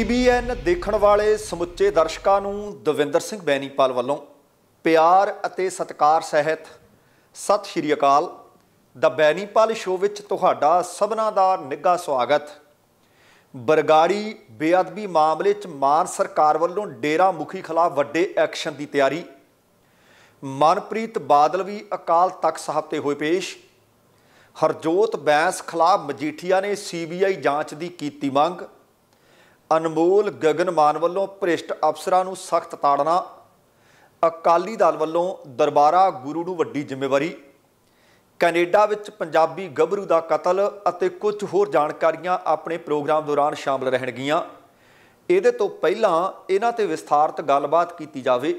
TBN ਦੇਖਣ ਵਾਲੇ ਸਮੁੱਚੇ ਦਰਸ਼ਕਾਂ ਨੂੰ ਦਵਿੰਦਰ ਸਿੰਘ ਬੈਣੀਪਾਲ ਵੱਲੋਂ ਪਿਆਰ ਅਤੇ ਸਤਿਕਾਰ ਸਹਿਤ ਸਤਿ ਸ਼੍ਰੀ ਅਕਾਲ ਦ ਬੈਣੀਪਾਲ ਸ਼ੋਅ ਵਿੱਚ ਤੁਹਾਡਾ ਸਭਨਾ ਦਾ ਨਿੱਘਾ ਸਵਾਗਤ ਬਰਗਾੜੀ ਬੇਅਦਬੀ ਮਾਮਲੇ 'ਚ ਮਾਨ ਸਰਕਾਰ ਵੱਲੋਂ ਡੇਰਾ ਮੁਖੀ ਖਿਲਾਫ ਵੱਡੇ ਐਕਸ਼ਨ ਦੀ ਤਿਆਰੀ ਮਨਪ੍ਰੀਤ ਬਾਦਲ ਵੀ ਅਕਾਲ ਤਖਤ ਸਾਹਿਬ ਤੇ ਹੋਏ ਪੇਸ਼ ਹਰਜੋਤ ਬੈਂਸ ਖਿਲਾਫ ਮਜੀਠੀਆ ਨੇ ਸੀਬੀਆਈ ਜਾਂਚ ਦੀ ਕੀਤੀ ਮੰਗ ਅਨਮੋਲ ਗਗਨ ਮਾਨ ਵੱਲੋਂ ਭ੍ਰਿਸ਼ਟ ਅਫਸਰਾਂ ਨੂੰ ਸਖਤ ਤਾੜਨਾ ਅਕਾਲੀ ਦਲ ਵੱਲੋਂ ਦਰਬਾਰਾ ਗੁਰੂ ਨੂੰ ਵੱਡੀ ਜ਼ਿੰਮੇਵਾਰੀ ਕੈਨੇਡਾ ਵਿੱਚ ਪੰਜਾਬੀ ਗੱਭਰੂ ਦਾ ਕਤਲ ਅਤੇ ਕੁਝ ਹੋਰ ਜਾਣਕਾਰੀਆਂ ਆਪਣੇ ਪ੍ਰੋਗਰਾਮ ਦੌਰਾਨ ਸ਼ਾਮਲ ਰਹਿਣਗੀਆਂ ਇਹਦੇ ਤੋਂ ਪਹਿਲਾਂ ਇਹਨਾਂ ਤੇ ਵਿਸਥਾਰਤ ਗੱਲਬਾਤ ਕੀਤੀ ਜਾਵੇ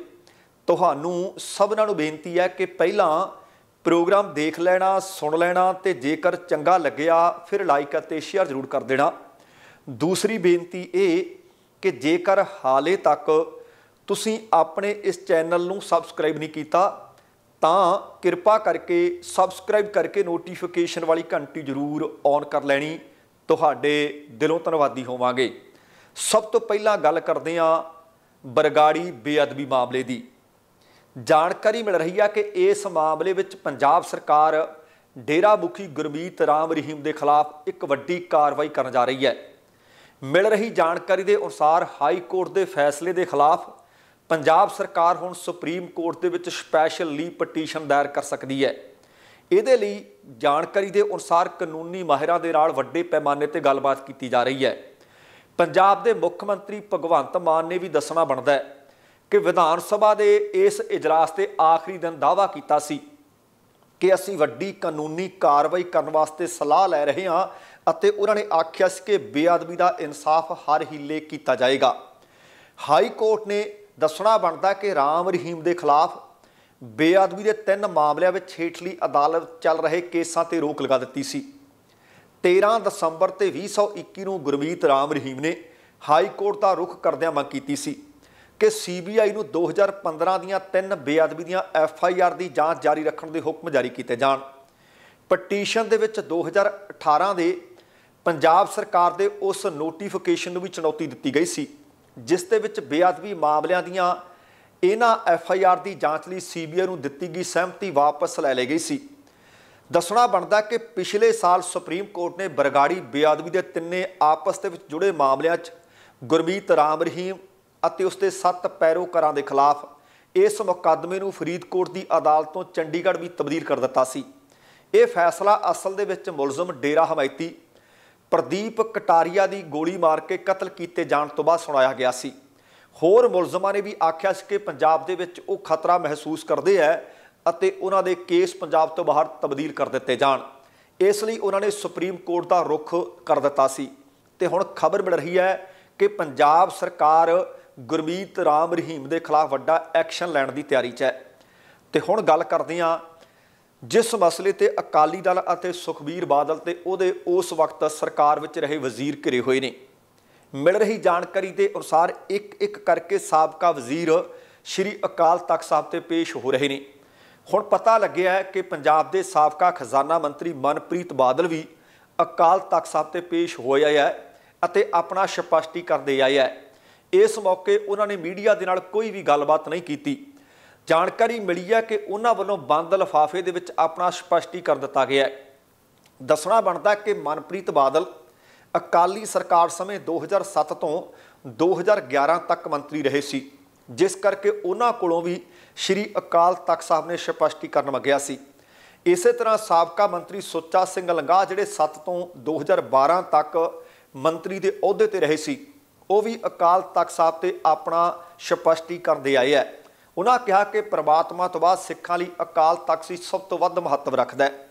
ਤੁਹਾਨੂੰ ਸਭਨਾਂ ਨੂੰ ਬੇਨਤੀ ਹੈ ਕਿ ਪਹਿਲਾਂ ਪ੍ਰੋਗਰਾਮ ਦੇਖ ਲੈਣਾ ਸੁਣ ਲੈਣਾ ਤੇ ਜੇਕਰ ਚੰਗਾ ਲੱਗਿਆ ਫਿਰ ਲਾਈਕ ਅਤੇ ਸ਼ੇਅਰ ਜ਼ਰੂਰ ਕਰ ਦੇਣਾ ਦੂਸਰੀ ਬੇਨਤੀ ਇਹ ਕਿ ਜੇਕਰ ਹਾਲੇ ਤੱਕ ਤੁਸੀਂ ਆਪਣੇ ਇਸ ਚੈਨਲ ਨੂੰ ਸਬਸਕ੍ਰਾਈਬ ਨਹੀਂ ਕੀਤਾ ਤਾਂ ਕਿਰਪਾ ਕਰਕੇ ਸਬਸਕ੍ਰਾਈਬ ਕਰਕੇ ਨੋਟੀਫਿਕੇਸ਼ਨ ਵਾਲੀ ਘੰਟੀ ਜ਼ਰੂਰ ਔਨ ਕਰ ਲੈਣੀ ਤੁਹਾਡੇ ਦਿਲੋਂ ਧੰਨਵਾਦੀ ਹੋਵਾਂਗੇ ਸਭ ਤੋਂ ਪਹਿਲਾਂ ਗੱਲ ਕਰਦੇ ਹਾਂ ਬਰਗਾੜੀ ਬੇਅਦਬੀ ਮਾਮਲੇ ਦੀ ਜਾਣਕਾਰੀ ਮਿਲ ਰਹੀ ਆ ਕਿ ਇਸ ਮਾਮਲੇ ਵਿੱਚ ਪੰਜਾਬ ਸਰਕਾਰ ਡੇਰਾ ਮੁਖੀ ਗੁਰਮੀਤ ਰਾਮ ਰਹੀਮ ਦੇ ਖਿਲਾਫ ਇੱਕ ਵੱਡੀ ਕਾਰਵਾਈ ਕਰਨ ਜਾ ਰਹੀ ਹੈ ਮਿਲ ਰਹੀ ਜਾਣਕਾਰੀ ਦੇ ਅਨੁਸਾਰ ਹਾਈ ਕੋਰਟ ਦੇ ਫੈਸਲੇ ਦੇ ਖਿਲਾਫ ਪੰਜਾਬ ਸਰਕਾਰ ਹੁਣ ਸੁਪਰੀਮ ਕੋਰਟ ਦੇ ਵਿੱਚ ਸਪੈਸ਼ਲ ਲੀ ਪਟੀਸ਼ਨ ਦਾਇਰ ਕਰ ਸਕਦੀ ਹੈ ਇਹਦੇ ਲਈ ਜਾਣਕਾਰੀ ਦੇ ਅਨੁਸਾਰ ਕਾਨੂੰਨੀ ਮਾਹਿਰਾਂ ਦੇ ਨਾਲ ਵੱਡੇ ਪੈਮਾਨੇ ਤੇ ਗੱਲਬਾਤ ਕੀਤੀ ਜਾ ਰਹੀ ਹੈ ਪੰਜਾਬ ਦੇ ਮੁੱਖ ਮੰਤਰੀ ਭਗਵੰਤ ਮਾਨ ਨੇ ਵੀ ਦੱਸਣਾ ਬਣਦਾ ਹੈ ਕਿ ਵਿਧਾਨ ਸਭਾ ਦੇ ਇਸ ਇਜਲਾਸ ਤੇ ਆਖਰੀ ਦਿਨ ਦਾਵਾ ਕੀਤਾ ਸੀ ਕਿ ਅਸੀਂ ਵੱਡੀ ਕਾਨੂੰਨੀ ਕਾਰਵਾਈ ਕਰਨ ਵਾਸਤੇ ਸਲਾਹ ਲੈ ਰਹੇ ਹਾਂ ਅਤੇ ਉਹਨਾਂ ਨੇ ਆਖਿਆ ਸੀ ਕਿ ਬੇਅਦਬੀ ਦਾ ਇਨਸਾਫ ਹਰ ਹੀਲੇ ਕੀਤਾ ਜਾਏਗਾ ਹਾਈ ਕੋਰਟ ਨੇ ਦੱਸਣਾ ਬਣਦਾ ਕਿ ਰਾਮ ਰਹੀਮ ਦੇ ਖਿਲਾਫ ਬੇਅਦਬੀ ਦੇ ਤਿੰਨ ਮਾਮਲਿਆਂ ਵਿੱਚ ਛੇਠਲੀ ਅਦਾਲਤ ਚੱਲ ਰਹੇ ਕੇਸਾਂ ਤੇ ਰੋਕ ਲਗਾ ਦਿੱਤੀ ਸੀ 13 ਦਸੰਬਰ ਤੇ 2021 ਨੂੰ ਗੁਰਮੀਤ ਰਾਮ ਰਹੀਮ ਨੇ ਹਾਈ ਕੋਰਟ ਦਾ ਰੁਖ ਕਰਦਿਆਂ ਮੰਗ ਕੀਤੀ ਸੀ ਕਿ ਸੀਬੀਆਈ ਨੂੰ 2015 ਦੀਆਂ ਤਿੰਨ ਬੇਅਦਬੀ ਦੀਆਂ ਐਫਆਈਆਰ ਦੀ ਜਾਂਚ ਜਾਰੀ ਰੱਖਣ ਦੇ ਹੁਕਮ ਜਾਰੀ ਕੀਤੇ ਜਾਣ ਪਟੀਸ਼ਨ ਦੇ ਵਿੱਚ 2018 ਦੇ ਪੰਜਾਬ ਸਰਕਾਰ ਦੇ ਉਸ ਨੋਟੀਫਿਕੇਸ਼ਨ ਨੂੰ ਵੀ ਚੁਣੌਤੀ ਦਿੱਤੀ ਗਈ ਸੀ ਜਿਸ ਦੇ ਵਿੱਚ ਬੇਅਦਬੀ ਮਾਮਲਿਆਂ ਦੀਆਂ ਇਹਨਾਂ ਐਫ ਆਈ ਆਰ ਦੀ ਜਾਂਚ ਲਈ ਆਈ ਨੂੰ ਦਿੱਤੀ ਗਈ ਸਹਿਮਤੀ ਵਾਪਸ ਲੈ ਲਈ ਗਈ ਸੀ ਦੱਸਣਾ ਬਣਦਾ ਕਿ ਪਿਛਲੇ ਸਾਲ ਸੁਪਰੀਮ ਕੋਰਟ ਨੇ ਬਰਗਾੜੀ ਬੇਅਦਬੀ ਦੇ ਤਿੰਨੇ ਆਪਸ ਦੇ ਵਿੱਚ ਜੁੜੇ ਮਾਮਲਿਆਂ 'ਚ ਗੁਰਮੀਤ ਰਾਮ ਰਹੀਮ ਅਤੇ ਉਸ ਦੇ ਸੱਤ ਪੈਰੋਕਾਰਾਂ ਦੇ ਖਿਲਾਫ ਇਸ ਮੁਕੱਦਮੇ ਨੂੰ ਫਰੀਦਕੋਟ ਦੀ ਅਦਾਲਤ ਤੋਂ ਚੰਡੀਗੜ੍ਹ ਵੀ ਤਬਦੀਲ ਕਰ ਦਿੱਤਾ ਸੀ ਇਹ ਫੈਸਲਾ ਅਸਲ ਦੇ ਵਿੱਚ ਮੁਲਜ਼ਮ ਡੇਰਾ ਹਮਾਇਤੀ ਪ੍ਰਦੀਪ ਕਟਾਰੀਆ ਦੀ ਗੋਲੀ ਮਾਰ ਕੇ ਕਤਲ ਕੀਤੇ ਜਾਣ ਤੋਂ ਬਾਅਦ ਸੁਣਾਇਆ ਗਿਆ ਸੀ ਹੋਰ ਮੁਲਜ਼ਮਾਂ ਨੇ ਵੀ ਆਖਿਆ ਸੀ ਕਿ ਪੰਜਾਬ ਦੇ ਵਿੱਚ ਉਹ ਖਤਰਾ ਮਹਿਸੂਸ ਕਰਦੇ ਐ ਅਤੇ ਉਹਨਾਂ ਦੇ ਕੇਸ ਪੰਜਾਬ ਤੋਂ ਬਾਹਰ ਤਬਦੀਲ ਕਰ ਦਿੱਤੇ ਜਾਣ ਇਸ ਲਈ ਉਹਨਾਂ ਨੇ ਸੁਪਰੀਮ ਕੋਰਟ ਦਾ ਰੁਖ ਕਰ ਦਿੱਤਾ ਸੀ ਤੇ ਹੁਣ ਖਬਰ ਮਿਲ ਰਹੀ ਹੈ ਕਿ ਪੰਜਾਬ ਸਰਕਾਰ ਗੁਰਮੀਤ ਰਾਮ ਰਹੀਮ ਦੇ ਖਿਲਾਫ ਵੱਡਾ ਐਕਸ਼ਨ ਲੈਣ ਦੀ ਤਿਆਰੀ 'ਚ ਹੈ ਤੇ ਹੁਣ ਗੱਲ ਕਰਦੇ ਹਾਂ ਜਿਸ ਮਸਲੇ ਤੇ ਅਕਾਲੀ ਦਲ ਅਤੇ ਸੁਖਬੀਰ ਬਾਦਲ ਤੇ ਉਹਦੇ ਉਸ ਵਕਤ ਸਰਕਾਰ ਵਿੱਚ ਰਹੇ ਵਜ਼ੀਰ ਘਿਰੇ ਹੋਏ ਨੇ ਮਿਲ ਰਹੀ ਜਾਣਕਾਰੀ ਦੇ ਅਨੁਸਾਰ ਇੱਕ ਇੱਕ ਕਰਕੇ ਸਾਬਕਾ ਵਜ਼ੀਰ ਸ਼੍ਰੀ ਅਕਾਲ ਤਖਤ ਸਾਹਿਬ ਤੇ ਪੇਸ਼ ਹੋ ਰਹੇ ਨੇ ਹੁਣ ਪਤਾ ਲੱਗਿਆ ਹੈ ਕਿ ਪੰਜਾਬ ਦੇ ਸਾਬਕਾ ਖਜ਼ਾਨਾ ਮੰਤਰੀ ਮਨਪ੍ਰੀਤ ਬਾਦਲ ਵੀ ਅਕਾਲ ਤਖਤ ਸਾਹਿਬ ਤੇ ਪੇਸ਼ ਹੋਇਆ ਹੈ ਅਤੇ ਆਪਣਾ ਸਪਸ਼ਟੀ ਕਰਦੇ ਆਇਆ ਹੈ ਇਸ ਮੌਕੇ ਉਹਨਾਂ ਨੇ ਮੀਡੀਆ ਦੇ ਨਾਲ ਕੋਈ ਵੀ ਗੱਲਬਾਤ ਨਹੀਂ ਕੀਤੀ ਜਾਣਕਾਰੀ ਮਿਲੀ ਹੈ ਕਿ ਉਹਨਾਂ ਵੱਲੋਂ ਬੰਦ ਲਫਾਫੇ ਦੇ ਵਿੱਚ ਆਪਣਾ ਸਪਸ਼ਟੀ ਕਰ ਦਿੱਤਾ ਗਿਆ ਹੈ ਦੱਸਣਾ ਬਣਦਾ ਕਿ ਮਨਪ੍ਰੀਤ ਬਾਦਲ ਅਕਾਲੀ ਸਰਕਾਰ ਸਮੇਂ 2007 ਤੋਂ 2011 ਤੱਕ ਮੰਤਰੀ ਰਹੇ ਸੀ ਜਿਸ ਕਰਕੇ ਉਹਨਾਂ ਕੋਲੋਂ ਵੀ ਸ਼੍ਰੀ ਅਕਾਲ ਤਖਤ ਸਾਹਿਬ ਨੇ ਸਪਸ਼ਟੀ ਕਰਨ ਮੰਗਿਆ ਸੀ ਇਸੇ ਤਰ੍ਹਾਂ ਸਾਬਕਾ ਮੰਤਰੀ ਸੁੱਚਾ ਸਿੰਘ ਲੰਗਾ ਜਿਹੜੇ 7 ਤੋਂ 2012 ਤੱਕ ਮੰਤਰੀ ਦੇ ਅਹੁਦੇ ਤੇ ਰਹੇ ਸੀ ਉਹ ਵੀ ਅਕਾਲ ਤਖਤ ਸਾਹਿਬ ਤੇ ਆਪਣਾ ਸਪਸ਼ਟੀ ਕਰਦੇ ਆਏ ਹੈ ਉਹਨਾਂ ਕਿਹਾ ਕਿ ਪ੍ਰਮਾਤਮਾ ਤੋਂ ਬਾਅਦ ਸਿੱਖਾਂ ਲਈ ਅਕਾਲ ਤਖਤ ਸੀ ਸਭ ਤੋਂ ਵੱਧ ਮਹੱਤਵ ਰੱਖਦਾ ਹੈ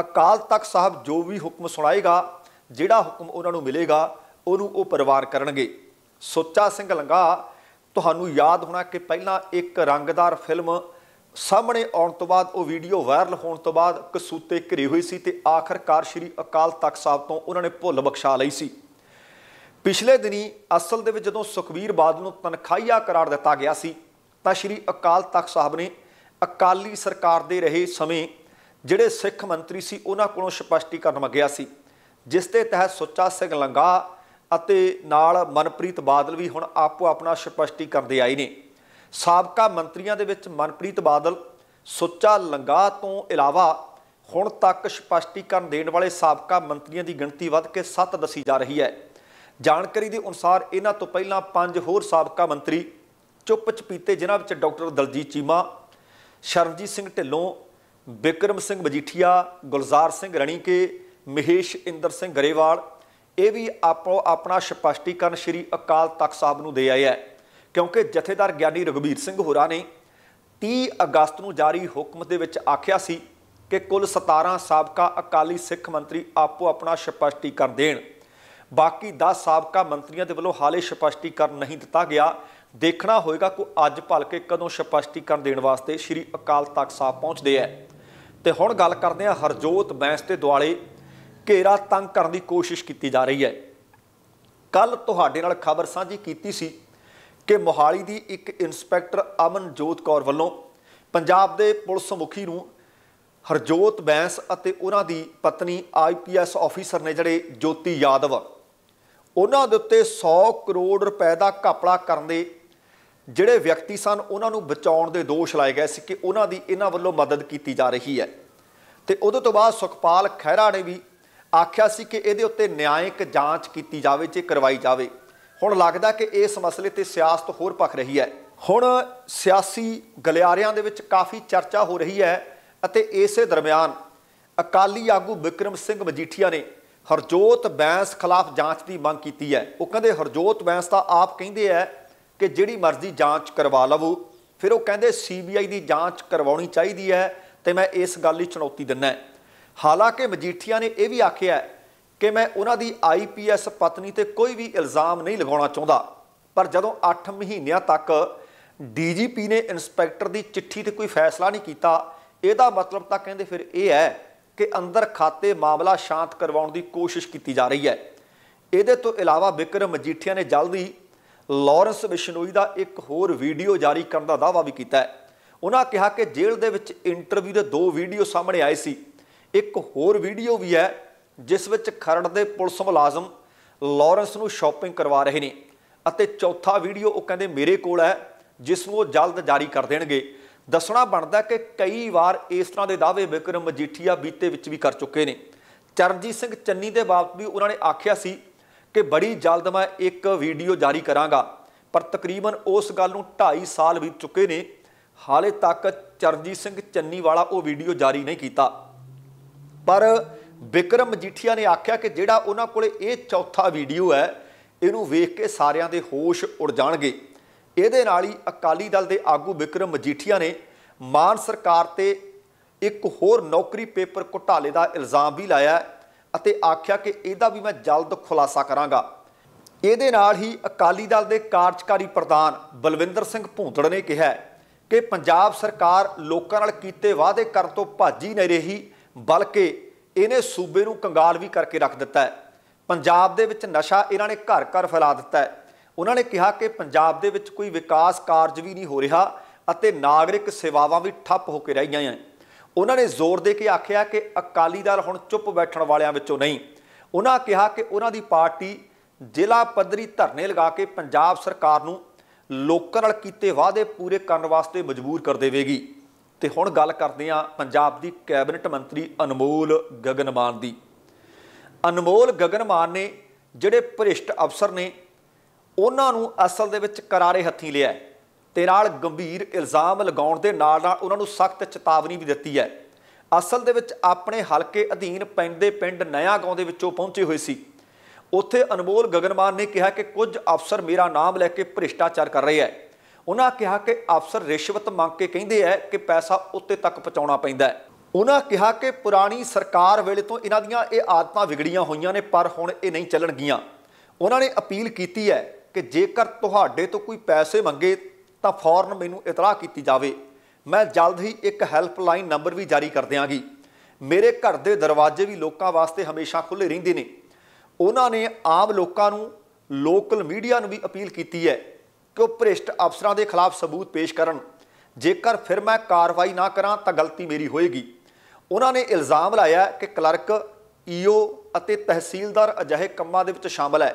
ਅਕਾਲ ਤਖਤ ਸਾਹਿਬ ਜੋ ਵੀ ਹੁਕਮ ਸੁਣਾਏਗਾ ਜਿਹੜਾ ਹੁਕਮ ਉਹਨਾਂ ਨੂੰ ਮਿਲੇਗਾ ਉਹਨੂੰ ਉਹ ਪਰਿਵਾਰ ਕਰਨਗੇ ਸੋਚਾ ਸਿੰਘ ਲੰਗਾ ਤੁਹਾਨੂੰ ਯਾਦ ਹੋਣਾ ਕਿ ਪਹਿਲਾਂ ਇੱਕ ਰੰਗਦਾਰ ਫਿਲਮ ਸਾਹਮਣੇ ਆਉਣ ਤੋਂ ਬਾਅਦ ਉਹ ਵੀਡੀਓ ਵਾਇਰਲ ਹੋਣ ਤੋਂ ਬਾਅਦ ਕਸੂਤੇ ਘਰੀ ਹੋਈ ਸੀ ਤੇ ਆਖਰਕਾਰ ਸ਼੍ਰੀ ਅਕਾਲ ਤਖਤ ਸਾਹਿਬ ਤੋਂ ਉਹਨਾਂ ਨੇ ਭੁੱਲ ਬਖਸ਼ਾ ਲਈ ਸੀ ਪਿਛਲੇ ਦਿਨੀ ਅਸਲ ਦੇ ਵਿੱਚ ਜਦੋਂ ਸੁਖਵੀਰ ਬਾਦਲ ਨੂੰ ਤਨਖਾਹੀਆ ਕਰਾਰ ਦਿੱਤਾ ਗਿਆ ਸੀ ਤਾਂ ਸ਼੍ਰੀ ਅਕਾਲ ਤਖਤ ਸਾਹਿਬ ਨੇ ਅਕਾਲੀ ਸਰਕਾਰ ਦੇ ਰਹੇ ਸਮੇਂ ਜਿਹੜੇ ਸਿੱਖ ਮੰਤਰੀ ਸੀ ਉਹਨਾਂ ਕੋਲੋਂ ਸਪਸ਼ਟੀਕਰਨ ਮੰਗਿਆ ਸੀ ਜਿਸ ਦੇ ਤਹਿਤ ਸੁੱਚਾ ਸਿੰਘ ਲੰਗਾ ਅਤੇ ਨਾਲ ਮਨਪ੍ਰੀਤ ਬਾਦਲ ਵੀ ਹੁਣ ਆਪੋ ਆਪਣਾ ਸਪਸ਼ਟੀਕਰਨ ਦੇ ਆਏ ਨੇ ਸਾਬਕਾ ਮੰਤਰੀਆਂ ਦੇ ਵਿੱਚ ਮਨਪ੍ਰੀਤ ਬਾਦਲ ਸੁੱਚਾ ਲੰਗਾ ਤੋਂ ਇਲਾਵਾ ਹੁਣ ਤੱਕ ਸਪਸ਼ਟੀਕਰਨ ਦੇਣ ਵਾਲੇ ਸਾਬਕਾ ਮੰਤਰੀਆਂ ਦੀ ਗਿਣਤੀ ਵੱਧ ਕੇ 7 ਦੱਸੀ ਜਾ ਰਹੀ ਹੈ ਜਾਣਕਾਰੀ ਦੇ ਅਨੁਸਾਰ ਇਹਨਾਂ ਤੋਂ ਪਹਿਲਾਂ 5 ਹੋਰ ਸਾਬਕਾ ਮੰਤਰੀ ਚੁੱਪ ਚਪੀਤੇ ਜਿਨ੍ਹਾਂ ਵਿੱਚ ਡਾਕਟਰ ਦਲਜੀਤ ਚੀਮਾ ਸ਼ਰਨਜੀਤ ਸਿੰਘ ਢਿੱਲੋਂ ਬਿਕਰਮ ਸਿੰਘ ਮਜੀਠੀਆ ਗੁਲਜ਼ਾਰ ਸਿੰਘ ਰਣੀਕੇ ਮਹੇਸ਼ ਇੰਦਰ ਸਿੰਘ ਗਰੇਵਾਲ ਇਹ ਵੀ ਆਪੋ ਆਪਣਾ ਸਪਸ਼ਟੀਕਰਨ ਸ਼੍ਰੀ ਅਕਾਲ ਤਖਤ ਸਾਹਿਬ ਨੂੰ ਦੇ ਆਇਆ ਹੈ ਕਿਉਂਕਿ ਜਥੇਦਾਰ ਗਿਆਨੀ ਰਗਵੀਰ ਸਿੰਘ ਹੋਰਾਂ ਨੇ 30 ਅਗਸਤ ਨੂੰ ਜਾਰੀ ਹੁਕਮ ਦੇ ਵਿੱਚ ਆਖਿਆ ਸੀ ਕਿ ਕੁੱਲ 17 ਸਾਬਕਾ ਅਕਾਲੀ ਸਿੱਖ ਮੰਤਰੀ ਆਪੋ ਆਪਣਾ ਸਪਸ਼ਟੀਕਰਨ ਦੇਣ ਬਾਕੀ 10 ਸਾਬਕਾ ਮੰਤਰੀਆਂ ਦੇ ਵੱਲੋਂ ਹਾਲੇ ਸਪਸ਼ਟੀਕਰਨ ਨਹੀਂ ਦਿੱਤਾ ਗਿਆ ਦੇਖਣਾ ਹੋਏਗਾ ਕਿ ਅੱਜ ਭਲਕੇ ਕਦੋਂ ਸਪਸ਼ਟੀਕਰਨ ਦੇਣ ਵਾਸਤੇ ਸ੍ਰੀ ਅਕਾਲ ਤਖਤ ਸਾਹਿਬ ਪਹੁੰਚਦੇ ਐ ਤੇ ਹੁਣ ਗੱਲ ਕਰਦੇ ਆ ਹਰਜੋਤ ਬੈਂਸ ਤੇ ਦੁਆਲੇ ਘੇਰਾ ਤੰਗ ਕਰਨ ਦੀ ਕੋਸ਼ਿਸ਼ ਕੀਤੀ ਜਾ ਰਹੀ ਹੈ ਕੱਲ ਤੁਹਾਡੇ ਨਾਲ ਖਬਰ ਸਾਂਝੀ ਕੀਤੀ ਸੀ ਕਿ ਮੋਹਾਲੀ ਦੀ ਇੱਕ ਇਨਸਪੈਕਟਰ ਅਮਨਜੋਤ ਕੌਰ ਵੱਲੋਂ ਪੰਜਾਬ ਦੇ ਪੁਲਿਸ ਮੁਖੀ ਨੂੰ ਹਰਜੋਤ ਬੈਂਸ ਅਤੇ ਉਹਨਾਂ ਦੀ ਪਤਨੀ ਆਈਪੀਐਸ ਆਫੀਸਰ ਨੇ ਜਿਹੜੇ ਜੋਤੀ ਯਾਦਵ ਉਹਨਾਂ ਦੇ ਉੱਤੇ 100 ਕਰੋੜ ਰੁਪਏ ਦਾ ਘਪਲਾ ਕਰਨ ਦੇ ਜਿਹੜੇ ਵਿਅਕਤੀ ਸਨ ਉਹਨਾਂ ਨੂੰ ਬਚਾਉਣ ਦੇ ਦੋਸ਼ ਲਾਏ ਗਏ ਸੀ ਕਿ ਉਹਨਾਂ ਦੀ ਇਹਨਾਂ ਵੱਲੋਂ ਮਦਦ ਕੀਤੀ ਜਾ ਰਹੀ ਹੈ ਤੇ ਉਦੋਂ ਤੋਂ ਬਾਅਦ ਸੁਖਪਾਲ ਖਹਿਰਾ ਨੇ ਵੀ ਆਖਿਆ ਸੀ ਕਿ ਇਹਦੇ ਉੱਤੇ ਨਿਆਇਕ ਜਾਂਚ ਕੀਤੀ ਜਾਵੇ ਜੇ ਕਰਵਾਈ ਜਾਵੇ ਹੁਣ ਲੱਗਦਾ ਕਿ ਇਸ ਮਸਲੇ ਤੇ ਸਿਆਸਤ ਹੋਰ ਪਖ ਰਹੀ ਹੈ ਹੁਣ ਸਿਆਸੀ ਗਲਿਆਰਿਆਂ ਦੇ ਵਿੱਚ ਕਾਫੀ ਚਰਚਾ ਹੋ ਰਹੀ ਹੈ ਅਤੇ ਇਸੇ ਦਰਮਿਆਨ ਅਕਾਲੀ ਆਗੂ ਵਿਕਰਮ ਸਿੰਘ ਮਜੀਠੀਆ ਨੇ ਹਰਜੋਤ ਬੈਂਸ ਖਿਲਾਫ ਜਾਂਚ ਦੀ ਮੰਗ ਕੀਤੀ ਹੈ ਉਹ ਕਹਿੰਦੇ ਹਰਜੋਤ ਬੈਂਸ ਤਾਂ ਆਪ ਕਹਿੰਦੇ ਹੈ ਕਿ ਜਿਹੜੀ ਮਰਜ਼ੀ ਜਾਂਚ ਕਰਵਾ ਲਵੋ ਫਿਰ ਉਹ ਕਹਿੰਦੇ ਸੀਬੀਆਈ ਦੀ ਜਾਂਚ ਕਰਵਾਉਣੀ ਚਾਹੀਦੀ ਹੈ ਤੇ ਮੈਂ ਇਸ ਗੱਲ ਹੀ ਚੁਣੌਤੀ ਦਿੰਨਾ ਹਾਲਾਂਕਿ ਮਜੀਠੀਆ ਨੇ ਇਹ ਵੀ ਆਖਿਆ ਕਿ ਮੈਂ ਉਹਨਾਂ ਦੀ ਆਈਪੀਐਸ ਪਤਨੀ ਤੇ ਕੋਈ ਵੀ ਇਲਜ਼ਾਮ ਨਹੀਂ ਲਗਾਉਣਾ ਚਾਹੁੰਦਾ ਪਰ ਜਦੋਂ 8 ਮਹੀਨਿਆਂ ਤੱਕ ਡੀਜੀਪੀ ਨੇ ਇਨਸਪੈਕਟਰ ਦੀ ਚਿੱਠੀ ਤੇ ਕੋਈ ਫੈਸਲਾ ਨਹੀਂ ਕੀਤਾ ਇਹਦਾ ਮਤਲਬ ਤਾਂ ਕਹਿੰਦੇ ਫਿਰ ਇਹ ਹੈ ਕਿ ਅੰਦਰ ਖਾਤੇ ਮਾਮਲਾ ਸ਼ਾਂਤ ਕਰਵਾਉਣ ਦੀ ਕੋਸ਼ਿਸ਼ ਕੀਤੀ ਜਾ ਰਹੀ ਹੈ ਇਹਦੇ ਤੋਂ ਇਲਾਵਾ ਬਿਕਰਮ ਮਜੀਠੀਆ ਨੇ ਜਲਦੀ ਲਾਰੈਂਸ ਬਿਸ਼ਨੋਈ ਦਾ ਇੱਕ ਹੋਰ ਵੀਡੀਓ ਜਾਰੀ ਕਰਨ ਦਾ ਦਾਵਾ ਵੀ ਕੀਤਾ ਹੈ ਉਹਨਾਂ ਕਿਹਾ ਕਿ ਜੇਲ੍ਹ ਦੇ ਵਿੱਚ ਇੰਟਰਵਿਊ ਦੇ ਦੋ ਵੀਡੀਓ ਸਾਹਮਣੇ ਆਏ ਸੀ ਇੱਕ ਹੋਰ ਵੀਡੀਓ ਵੀ ਹੈ ਜਿਸ ਵਿੱਚ ਖਰੜ ਦੇ ਪੁਲਿਸ ਮੁਲਾਜ਼ਮ ਲਾਰੈਂਸ ਨੂੰ ਸ਼ਾਪਿੰਗ ਕਰਵਾ ਰਹੇ ਨੇ ਅਤੇ ਚੌਥਾ ਵੀਡੀਓ ਉਹ ਕਹਿੰਦੇ ਮੇਰੇ ਕੋਲ ਹੈ ਜਿਸ ਨੂੰ ਉਹ ਜਲਦ ਜਾਰੀ ਕਰ ਦੇਣਗੇ ਦੱਸਣਾ ਬਣਦਾ ਕਿ ਕਈ ਵਾਰ ਇਸ ਤਰ੍ਹਾਂ ਦੇ ਦਾਅਵੇ ਵਿਕਰਮ ਮਜੀਠੀਆ ਬੀਤੇ ਵਿੱਚ ਵੀ ਕਰ ਚੁੱਕੇ ਨੇ ਚਰਨਜੀਤ ਸਿੰਘ ਚੰਨੀ ਦੇ ਬਾਬਤ ਵੀ ਉਹਨਾਂ ਨੇ ਆਖਿਆ ਸੀ ਕਿ ਬੜੀ ਜਲਦ ਮੈਂ ਇੱਕ ਵੀਡੀਓ ਜਾਰੀ ਕਰਾਂਗਾ ਪਰ ਤਕਰੀਬਨ ਉਸ ਗੱਲ ਨੂੰ 2.5 ਸਾਲ ਬੀਤ ਚੁੱਕੇ ਨੇ ਹਾਲੇ ਤੱਕ ਚਰਜੀਤ ਸਿੰਘ ਚੰਨੀ ਵਾਲਾ ਉਹ ਵੀਡੀਓ ਜਾਰੀ ਨਹੀਂ ਕੀਤਾ ਪਰ ਵਿਕਰਮ ਮਜੀਠੀਆ ਨੇ ਆਖਿਆ ਕਿ ਜਿਹੜਾ ਉਹਨਾਂ ਕੋਲੇ ਇਹ ਚੌਥਾ ਵੀਡੀਓ ਹੈ ਇਹਨੂੰ ਵੇਖ ਕੇ ਸਾਰਿਆਂ ਦੇ ਹੋਸ਼ ਉੜ ਜਾਣਗੇ ਇਹਦੇ ਨਾਲ ਹੀ ਅਕਾਲੀ ਦਲ ਦੇ ਆਗੂ ਵਿਕਰਮ ਮਜੀਠੀਆ ਨੇ ਮਾਨ ਸਰਕਾਰ ਤੇ ਇੱਕ ਹੋਰ ਨੌਕਰੀ ਪੇਪਰ ਘੁਟਾਲੇ ਦਾ ਇਲਜ਼ਾਮ ਵੀ ਲਾਇਆ ਅਤੇ ਆਖਿਆ ਕਿ ਇਹਦਾ ਵੀ ਮੈਂ ਜਲਦ ਖੁਲਾਸਾ ਕਰਾਂਗਾ ਇਹਦੇ ਨਾਲ ਹੀ ਅਕਾਲੀ ਦਲ ਦੇ ਕਾਰਜਕਾਰੀ ਪ੍ਰਧਾਨ ਬਲਵਿੰਦਰ ਸਿੰਘ ਭੂੰਦੜ ਨੇ ਕਿਹਾ ਕਿ ਪੰਜਾਬ ਸਰਕਾਰ ਲੋਕਾਂ ਨਾਲ ਕੀਤੇ ਵਾਅਦੇ ਕਰਨ ਤੋਂ ਭਾਜੀ ਨਹੀਂ ਰਹੀ ਬਲਕਿ ਇਹਨੇ ਸੂਬੇ ਨੂੰ ਕੰਗਾਲ ਵੀ ਕਰਕੇ ਰੱਖ ਦਿੱਤਾ ਹੈ ਪੰਜਾਬ ਦੇ ਵਿੱਚ ਨਸ਼ਾ ਇਹਨਾਂ ਨੇ ਘਰ ਘਰ ਫੈਲਾ ਦਿੱਤਾ ਹੈ ਉਹਨਾਂ ਨੇ ਕਿਹਾ ਕਿ ਪੰਜਾਬ ਦੇ ਵਿੱਚ ਕੋਈ ਵਿਕਾਸ ਕਾਰਜ ਵੀ ਨਹੀਂ ਹੋ ਰਿਹਾ ਅਤੇ ਨਾਗਰਿਕ ਸੇਵਾਵਾਂ ਵੀ ਠੱਪ ਹੋ ਕੇ ਰਹੀਆਂ ਹਨ ਉਹਨਾਂ ਨੇ ਜ਼ੋਰ ਦੇ ਕੇ ਆਖਿਆ ਕਿ ਅਕਾਲੀ ਦਲ ਹੁਣ ਚੁੱਪ ਬੈਠਣ ਵਾਲਿਆਂ ਵਿੱਚੋਂ ਨਹੀਂ ਉਹਨਾਂ ਕਿਹਾ ਕਿ ਉਹਨਾਂ ਦੀ ਪਾਰਟੀ ਜ਼ਿਲ੍ਹਾ ਪੱਧਰੀ ਧਰਨੇ ਲਗਾ ਕੇ ਪੰਜਾਬ ਸਰਕਾਰ ਨੂੰ ਲੋਕਾਂ ਨਾਲ ਕੀਤੇ ਵਾਅਦੇ ਪੂਰੇ ਕਰਨ ਵਾਸਤੇ ਮਜਬੂਰ ਕਰ ਦੇਵੇਗੀ ਤੇ ਹੁਣ ਗੱਲ ਕਰਦੇ ਆ ਪੰਜਾਬ ਦੀ ਕੈਬਨਿਟ ਮੰਤਰੀ ਅਨਮੋਲ ਗਗਨਮਾਨ ਦੀ ਅਨਮੋਲ ਗਗਨਮਾਨ ਨੇ ਜਿਹੜੇ ਭ੍ਰਿਸ਼ਟ ਅਫਸਰ ਨੇ ਉਹਨਾਂ ਨੂੰ ਅਸਲ ਦੇ ਵਿੱਚ ਕਰਾਰੇ ਹੱਥੀ ਲਿਆ ਤੇ ਨਾਲ ਗੰਭੀਰ ਇਲਜ਼ਾਮ ਲਗਾਉਣ ਦੇ ਨਾਲ ਨਾਲ ਉਹਨਾਂ ਨੂੰ ਸਖਤ ਚੇਤਾਵਨੀ ਵੀ ਦਿੱਤੀ ਹੈ ਅਸਲ ਦੇ ਵਿੱਚ ਆਪਣੇ ਹਲਕੇ ਅਧੀਨ ਪੈਂਦੇ ਪਿੰਡ ਨਇਆ ਗਾਉਂ ਦੇ ਵਿੱਚੋਂ ਪਹੁੰਚੇ ਹੋਏ ਸੀ ਉੱਥੇ ਅਨਮੋਲ ਗਗਨਮਾਨ ਨੇ ਕਿਹਾ ਕਿ ਕੁਝ ਅਫਸਰ ਮੇਰਾ ਨਾਮ ਲੈ ਕੇ ਭ੍ਰਿਸ਼ਟਾਚਾਰ ਕਰ ਰਹੇ ਹੈ ਉਹਨਾਂ ਕਿਹਾ ਕਿ ਅਫਸਰ ਰਿਸ਼ਵਤ ਮੰਗ ਕੇ ਕਹਿੰਦੇ ਐ ਕਿ ਪੈਸਾ ਉੱਤੇ ਤੱਕ ਪਹੁੰਚਾਉਣਾ ਪੈਂਦਾ ਹੈ ਉਹਨਾਂ ਕਿਹਾ ਕਿ ਪੁਰਾਣੀ ਸਰਕਾਰ ਵੇਲੇ ਤੋਂ ਇਹਨਾਂ ਦੀਆਂ ਇਹ ਆਦਤਾਂ ਵਿਗੜੀਆਂ ਹੋਈਆਂ ਨੇ ਪਰ ਹੁਣ ਇਹ ਨਹੀਂ ਚੱਲਣਗੀਆਂ ਉਹਨਾਂ ਨੇ ਅਪੀਲ ਕੀਤੀ ਹੈ ਕਿ ਜੇਕਰ ਤੁਹਾਡੇ ਤੋਂ ਕੋਈ ਪੈਸੇ ਮੰਗੇ ਤਾਂ ਫੌਰਨ ਮੈਨੂੰ ਇਤਲਾਹ ਕੀਤੀ ਜਾਵੇ ਮੈਂ ਜਲਦ ਹੀ ਇੱਕ ਹੈਲਪਲਾਈਨ ਨੰਬਰ ਵੀ ਜਾਰੀ ਕਰ ਦਿਆਂਗੀ ਮੇਰੇ ਘਰ ਦੇ ਦਰਵਾਜ਼ੇ ਵੀ ਲੋਕਾਂ ਵਾਸਤੇ ਹਮੇਸ਼ਾ ਖੁੱਲੇ ਰਹਿੰਦੇ ਨੇ ਉਹਨਾਂ ਨੇ ਆਮ ਲੋਕਾਂ ਨੂੰ ਲੋਕਲ ਮੀਡੀਆ ਨੂੰ ਵੀ ਅਪੀਲ ਕੀਤੀ ਹੈ ਕਿ ਉਹ ਭ੍ਰਿਸ਼ਟ ਅਫਸਰਾਂ ਦੇ ਖਿਲਾਫ ਸਬੂਤ ਪੇਸ਼ ਕਰਨ ਜੇਕਰ ਫਿਰ ਮੈਂ ਕਾਰਵਾਈ ਨਾ ਕਰਾਂ ਤਾਂ ਗਲਤੀ ਮੇਰੀ ਹੋਏਗੀ ਉਹਨਾਂ ਨੇ ਇਲਜ਼ਾਮ ਲਾਇਆ ਕਿ ਕਲਰਕ ਈਓ ਅਤੇ ਤਹਿਸੀਲਦਾਰ ਅਜਿਹੇ ਕੰਮਾਂ ਦੇ ਵਿੱਚ ਸ਼ਾਮਲ ਹੈ